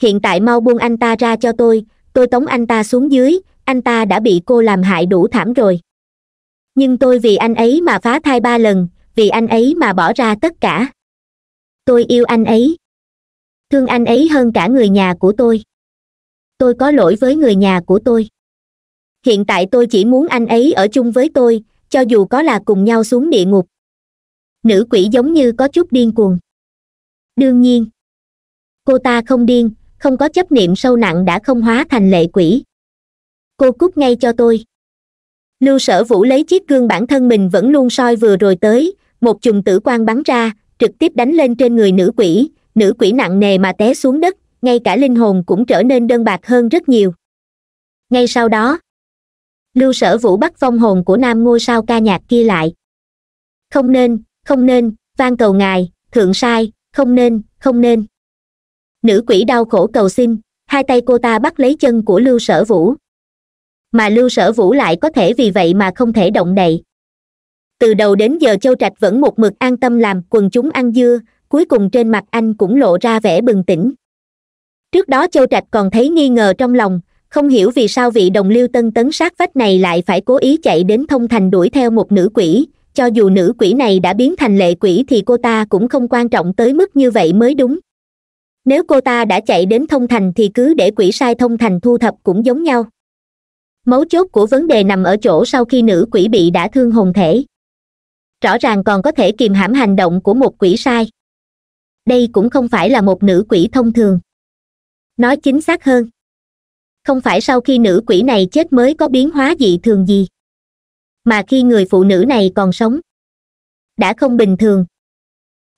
hiện tại mau buông anh ta ra cho tôi tôi tống anh ta xuống dưới anh ta đã bị cô làm hại đủ thảm rồi nhưng tôi vì anh ấy mà phá thai ba lần vì anh ấy mà bỏ ra tất cả tôi yêu anh ấy thương anh ấy hơn cả người nhà của tôi tôi có lỗi với người nhà của tôi hiện tại tôi chỉ muốn anh ấy ở chung với tôi cho dù có là cùng nhau xuống địa ngục nữ quỷ giống như có chút điên cuồng đương nhiên cô ta không điên không có chấp niệm sâu nặng đã không hóa thành lệ quỷ cô cút ngay cho tôi lưu sở vũ lấy chiếc gương bản thân mình vẫn luôn soi vừa rồi tới một chùm tử quang bắn ra trực tiếp đánh lên trên người nữ quỷ nữ quỷ nặng nề mà té xuống đất ngay cả linh hồn cũng trở nên đơn bạc hơn rất nhiều ngay sau đó lưu sở vũ bắt phong hồn của nam ngôi sao ca nhạc kia lại không nên không nên van cầu ngài thượng sai không nên không nên nữ quỷ đau khổ cầu xin hai tay cô ta bắt lấy chân của lưu sở vũ mà lưu sở vũ lại có thể vì vậy mà không thể động đậy từ đầu đến giờ châu trạch vẫn một mực an tâm làm quần chúng ăn dưa cuối cùng trên mặt anh cũng lộ ra vẻ bừng tỉnh trước đó châu trạch còn thấy nghi ngờ trong lòng không hiểu vì sao vị đồng lưu tân tấn sát vách này lại phải cố ý chạy đến thông thành đuổi theo một nữ quỷ cho dù nữ quỷ này đã biến thành lệ quỷ thì cô ta cũng không quan trọng tới mức như vậy mới đúng nếu cô ta đã chạy đến thông thành thì cứ để quỷ sai thông thành thu thập cũng giống nhau mấu chốt của vấn đề nằm ở chỗ sau khi nữ quỷ bị đã thương hồn thể rõ ràng còn có thể kìm hãm hành động của một quỷ sai đây cũng không phải là một nữ quỷ thông thường nói chính xác hơn không phải sau khi nữ quỷ này chết mới có biến hóa dị thường gì mà khi người phụ nữ này còn sống đã không bình thường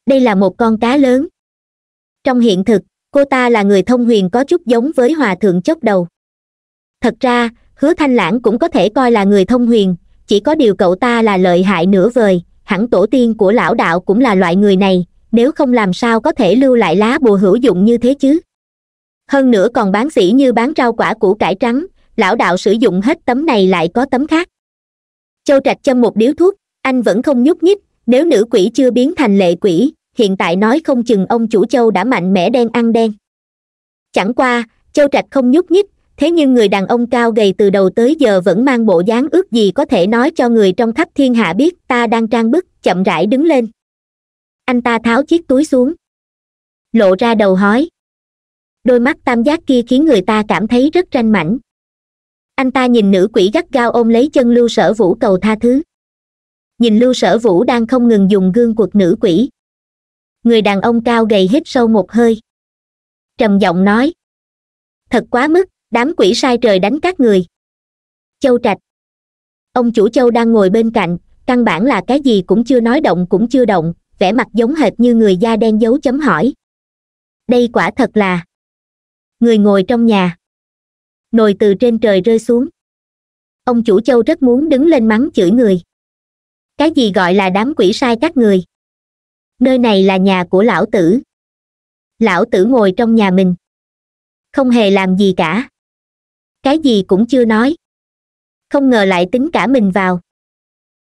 đây là một con cá lớn trong hiện thực cô ta là người thông huyền có chút giống với hòa thượng chốc đầu thật ra hứa thanh lãng cũng có thể coi là người thông huyền chỉ có điều cậu ta là lợi hại nửa vời hẳn tổ tiên của lão đạo cũng là loại người này nếu không làm sao có thể lưu lại lá bùa hữu dụng như thế chứ hơn nữa còn bán sĩ như bán rau quả củ cải trắng lão đạo sử dụng hết tấm này lại có tấm khác châu trạch châm một điếu thuốc anh vẫn không nhúc nhích nếu nữ quỷ chưa biến thành lệ quỷ hiện tại nói không chừng ông chủ châu đã mạnh mẽ đen ăn đen chẳng qua châu trạch không nhúc nhích thế nhưng người đàn ông cao gầy từ đầu tới giờ vẫn mang bộ dáng ước gì có thể nói cho người trong khắp thiên hạ biết ta đang trang bức chậm rãi đứng lên anh ta tháo chiếc túi xuống lộ ra đầu hói đôi mắt tam giác kia khiến người ta cảm thấy rất ranh mảnh anh ta nhìn nữ quỷ gắt gao ôm lấy chân lưu sở vũ cầu tha thứ nhìn lưu sở vũ đang không ngừng dùng gương quật nữ quỷ người đàn ông cao gầy hít sâu một hơi trầm giọng nói thật quá mức đám quỷ sai trời đánh các người châu trạch ông chủ châu đang ngồi bên cạnh căn bản là cái gì cũng chưa nói động cũng chưa động vẻ mặt giống hệt như người da đen dấu chấm hỏi đây quả thật là người ngồi trong nhà nồi từ trên trời rơi xuống ông chủ châu rất muốn đứng lên mắng chửi người cái gì gọi là đám quỷ sai các người nơi này là nhà của lão tử lão tử ngồi trong nhà mình không hề làm gì cả cái gì cũng chưa nói không ngờ lại tính cả mình vào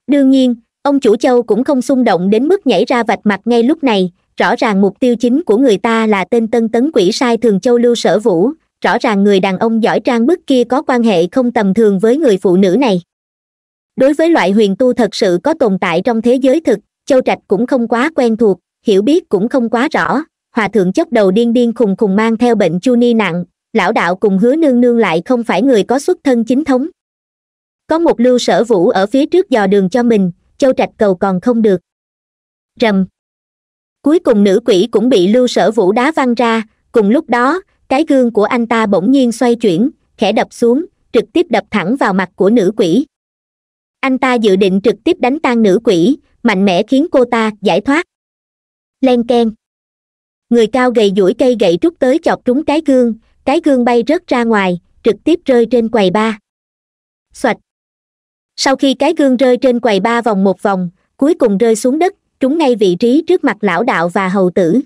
đương nhiên ông chủ châu cũng không xung động đến mức nhảy ra vạch mặt ngay lúc này rõ ràng mục tiêu chính của người ta là tên tân tấn quỷ sai thường châu lưu sở vũ rõ ràng người đàn ông giỏi trang bức kia có quan hệ không tầm thường với người phụ nữ này đối với loại huyền tu thật sự có tồn tại trong thế giới thực châu trạch cũng không quá quen thuộc hiểu biết cũng không quá rõ hòa thượng chốc đầu điên điên khùng khùng mang theo bệnh chu ni nặng lão đạo cùng hứa nương nương lại không phải người có xuất thân chính thống có một lưu sở vũ ở phía trước dò đường cho mình châu trạch cầu còn không được rầm cuối cùng nữ quỷ cũng bị lưu sở vũ đá văng ra cùng lúc đó cái gương của anh ta bỗng nhiên xoay chuyển khẽ đập xuống trực tiếp đập thẳng vào mặt của nữ quỷ anh ta dự định trực tiếp đánh tan nữ quỷ mạnh mẽ khiến cô ta giải thoát len k người cao gầy duỗi cây gậy rút tới chọc trúng cái gương cái gương bay rớt ra ngoài trực tiếp rơi trên quầy ba xoạch sau khi cái gương rơi trên quầy ba vòng một vòng cuối cùng rơi xuống đất trúng ngay vị trí trước mặt lão đạo và hầu tử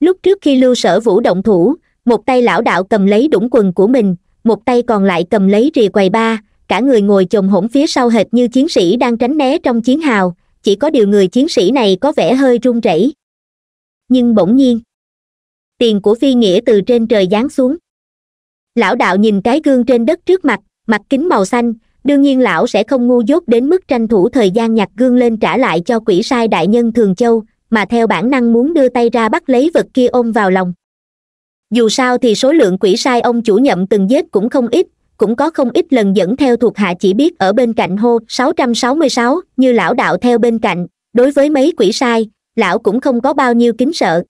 lúc trước khi lưu sở vũ động thủ một tay lão đạo cầm lấy đũng quần của mình một tay còn lại cầm lấy rìa quầy ba cả người ngồi chồng hổn phía sau hệt như chiến sĩ đang tránh né trong chiến hào chỉ có điều người chiến sĩ này có vẻ hơi run rẩy nhưng bỗng nhiên tiền của phi nghĩa từ trên trời giáng xuống lão đạo nhìn cái gương trên đất trước mặt mặt kính màu xanh đương nhiên lão sẽ không ngu dốt đến mức tranh thủ thời gian nhặt gương lên trả lại cho quỷ sai đại nhân thường châu mà theo bản năng muốn đưa tay ra bắt lấy vật kia ôm vào lòng dù sao thì số lượng quỷ sai ông chủ nhậm từng giết cũng không ít cũng có không ít lần dẫn theo thuộc hạ chỉ biết ở bên cạnh hô 666, như lão đạo theo bên cạnh đối với mấy quỷ sai lão cũng không có bao nhiêu kính sợ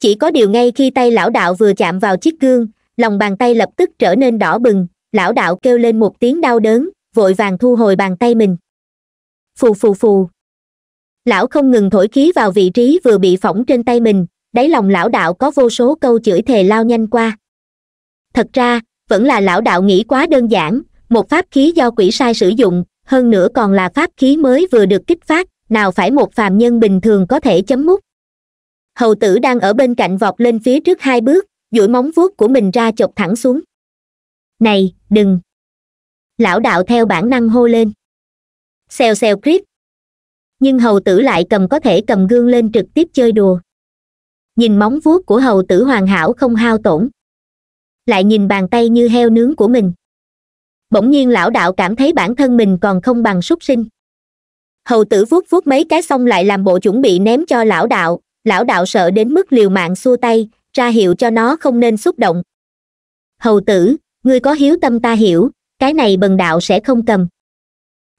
chỉ có điều ngay khi tay lão đạo vừa chạm vào chiếc gương lòng bàn tay lập tức trở nên đỏ bừng lão đạo kêu lên một tiếng đau đớn vội vàng thu hồi bàn tay mình phù phù phù lão không ngừng thổi khí vào vị trí vừa bị phỏng trên tay mình đáy lòng lão đạo có vô số câu chửi thề lao nhanh qua thật ra vẫn là lão đạo nghĩ quá đơn giản một pháp khí do quỷ sai sử dụng hơn nữa còn là pháp khí mới vừa được kích phát nào phải một phàm nhân bình thường có thể chấm mút hầu tử đang ở bên cạnh vọt lên phía trước hai bước duỗi móng vuốt của mình ra chọc thẳng xuống này đừng lão đạo theo bản năng hô lên xèo xèo crip nhưng hầu tử lại cầm có thể cầm gương lên trực tiếp chơi đùa nhìn móng vuốt của hầu tử hoàn hảo không hao tổn lại nhìn bàn tay như heo nướng của mình bỗng nhiên lão đạo cảm thấy bản thân mình còn không bằng súc sinh hầu tử vuốt vuốt mấy cái xong lại làm bộ chuẩn bị ném cho lão đạo lão đạo sợ đến mức liều mạng xua tay ra hiệu cho nó không nên xúc động hầu tử ngươi có hiếu tâm ta hiểu cái này bần đạo sẽ không cầm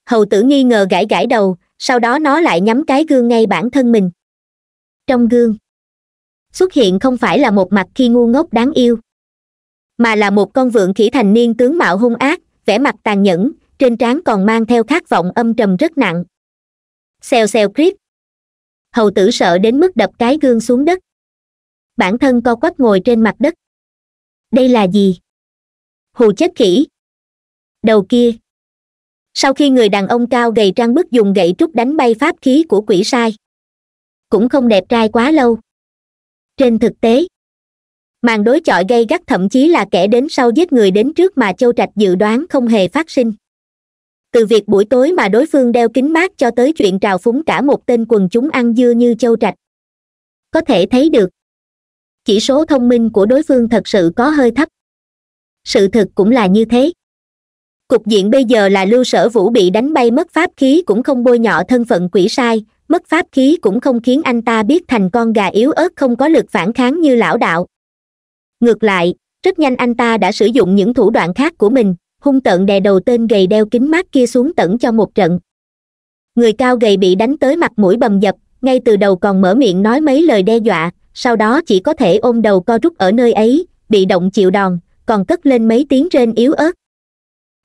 hầu tử nghi ngờ gãi gãi đầu sau đó nó lại nhắm cái gương ngay bản thân mình trong gương xuất hiện không phải là một mặt khi ngu ngốc đáng yêu mà là một con vượng khỉ thành niên tướng mạo hung ác vẻ mặt tàn nhẫn trên trán còn mang theo khát vọng âm trầm rất nặng xèo xèo clip. hầu tử sợ đến mức đập cái gương xuống đất bản thân co quắp ngồi trên mặt đất đây là gì hù chết khỉ đầu kia sau khi người đàn ông cao gầy trang bức dùng gậy trúc đánh bay pháp khí của quỷ sai cũng không đẹp trai quá lâu trên thực tế màn đối chọi gây gắt thậm chí là kẻ đến sau giết người đến trước mà châu trạch dự đoán không hề phát sinh từ việc buổi tối mà đối phương đeo kính mát cho tới chuyện trào phúng cả một tên quần chúng ăn dưa như châu trạch có thể thấy được chỉ số thông minh của đối phương thật sự có hơi thấp sự thực cũng là như thế cục diện bây giờ là lưu sở vũ bị đánh bay mất pháp khí cũng không bôi nhọ thân phận quỷ sai mất pháp khí cũng không khiến anh ta biết thành con gà yếu ớt không có lực phản kháng như lão đạo ngược lại rất nhanh anh ta đã sử dụng những thủ đoạn khác của mình hung tợn đè đầu tên gầy đeo kính mát kia xuống tẩn cho một trận người cao gầy bị đánh tới mặt mũi bầm dập ngay từ đầu còn mở miệng nói mấy lời đe dọa sau đó chỉ có thể ôm đầu co rút ở nơi ấy bị động chịu đòn còn cất lên mấy tiếng trên yếu ớt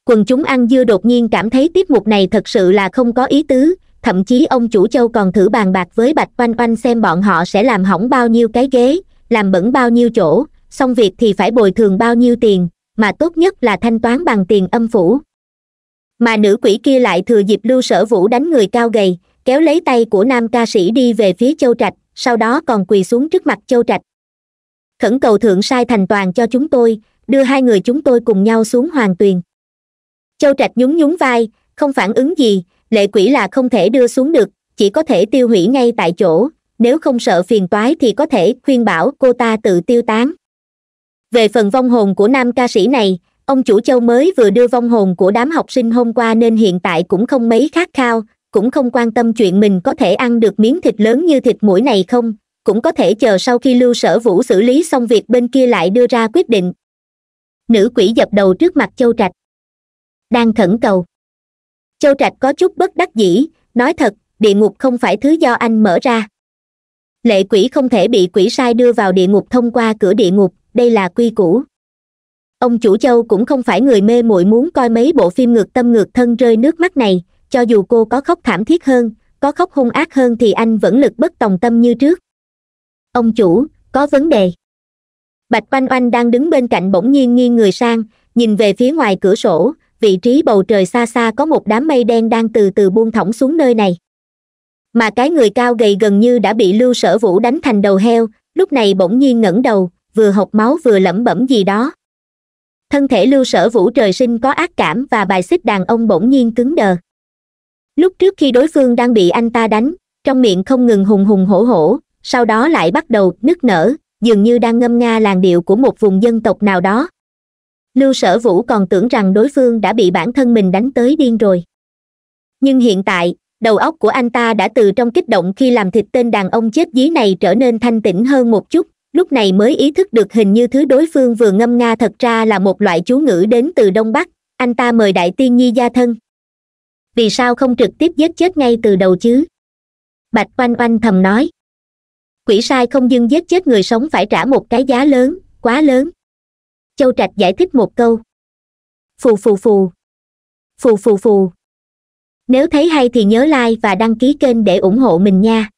quần chúng ăn dưa đột nhiên cảm thấy tiết mục này thật sự là không có ý tứ thậm chí ông chủ châu còn thử bàn bạc với bạch oanh oanh xem bọn họ sẽ làm hỏng bao nhiêu cái ghế làm bẩn bao nhiêu chỗ xong việc thì phải bồi thường bao nhiêu tiền mà tốt nhất là thanh toán bằng tiền âm phủ mà nữ quỷ kia lại thừa dịp lưu sở vũ đánh người cao gầy kéo lấy tay của nam ca sĩ đi về phía châu trạch sau đó còn quỳ xuống trước mặt châu trạch khẩn cầu thượng sai thành toàn cho chúng tôi đưa hai người chúng tôi cùng nhau xuống hoàng tuyền châu trạch nhún nhún vai không phản ứng gì lệ quỷ là không thể đưa xuống được chỉ có thể tiêu hủy ngay tại chỗ nếu không sợ phiền toái thì có thể khuyên bảo cô ta tự tiêu tán về phần vong hồn của nam ca sĩ này ông chủ châu mới vừa đưa vong hồn của đám học sinh hôm qua nên hiện tại cũng không mấy khát khao cũng không quan tâm chuyện mình có thể ăn được miếng thịt lớn như thịt mũi này không cũng có thể chờ sau khi lưu sở vũ xử lý xong việc bên kia lại đưa ra quyết định nữ quỷ dập đầu trước mặt châu trạch đang khẩn cầu châu trạch có chút bất đắc dĩ nói thật địa ngục không phải thứ do anh mở ra lệ quỷ không thể bị quỷ sai đưa vào địa ngục thông qua cửa địa ngục đây là quy củ ông chủ châu cũng không phải người mê muội muốn coi mấy bộ phim ngược tâm ngược thân rơi nước mắt này cho dù cô có khóc thảm thiết hơn có khóc hung ác hơn thì anh vẫn lực bất tòng tâm như trước ông chủ có vấn đề bạch oanh oanh đang đứng bên cạnh bỗng nhiên nghiêng người sang nhìn về phía ngoài cửa sổ vị trí bầu trời xa xa có một đám mây đen đang từ từ buông thõng xuống nơi này mà cái người cao gầy gần như đã bị lưu sở vũ đánh thành đầu heo lúc này bỗng nhiên ngẩng đầu vừa hộc máu vừa lẩm bẩm gì đó thân thể lưu sở vũ trời sinh có ác cảm và bài xích đàn ông bỗng nhiên cứng đờ lúc trước khi đối phương đang bị anh ta đánh trong miệng không ngừng hùng hùng hổ hổ sau đó lại bắt đầu nức nở dường như đang ngâm nga làn điệu của một vùng dân tộc nào đó lưu sở vũ còn tưởng rằng đối phương đã bị bản thân mình đánh tới điên rồi nhưng hiện tại đầu óc của anh ta đã từ trong kích động khi làm thịt tên đàn ông chết dí này trở nên thanh tĩnh hơn một chút lúc này mới ý thức được hình như thứ đối phương vừa ngâm nga thật ra là một loại chú ngữ đến từ đông bắc anh ta mời đại tiên nhi gia thân vì sao không trực tiếp giết chết ngay từ đầu chứ bạch oanh oanh thầm nói quỷ sai không dưng giết chết người sống phải trả một cái giá lớn quá lớn châu trạch giải thích một câu phù phù phù phù phù phù nếu thấy hay thì nhớ like và đăng ký kênh để ủng hộ mình nha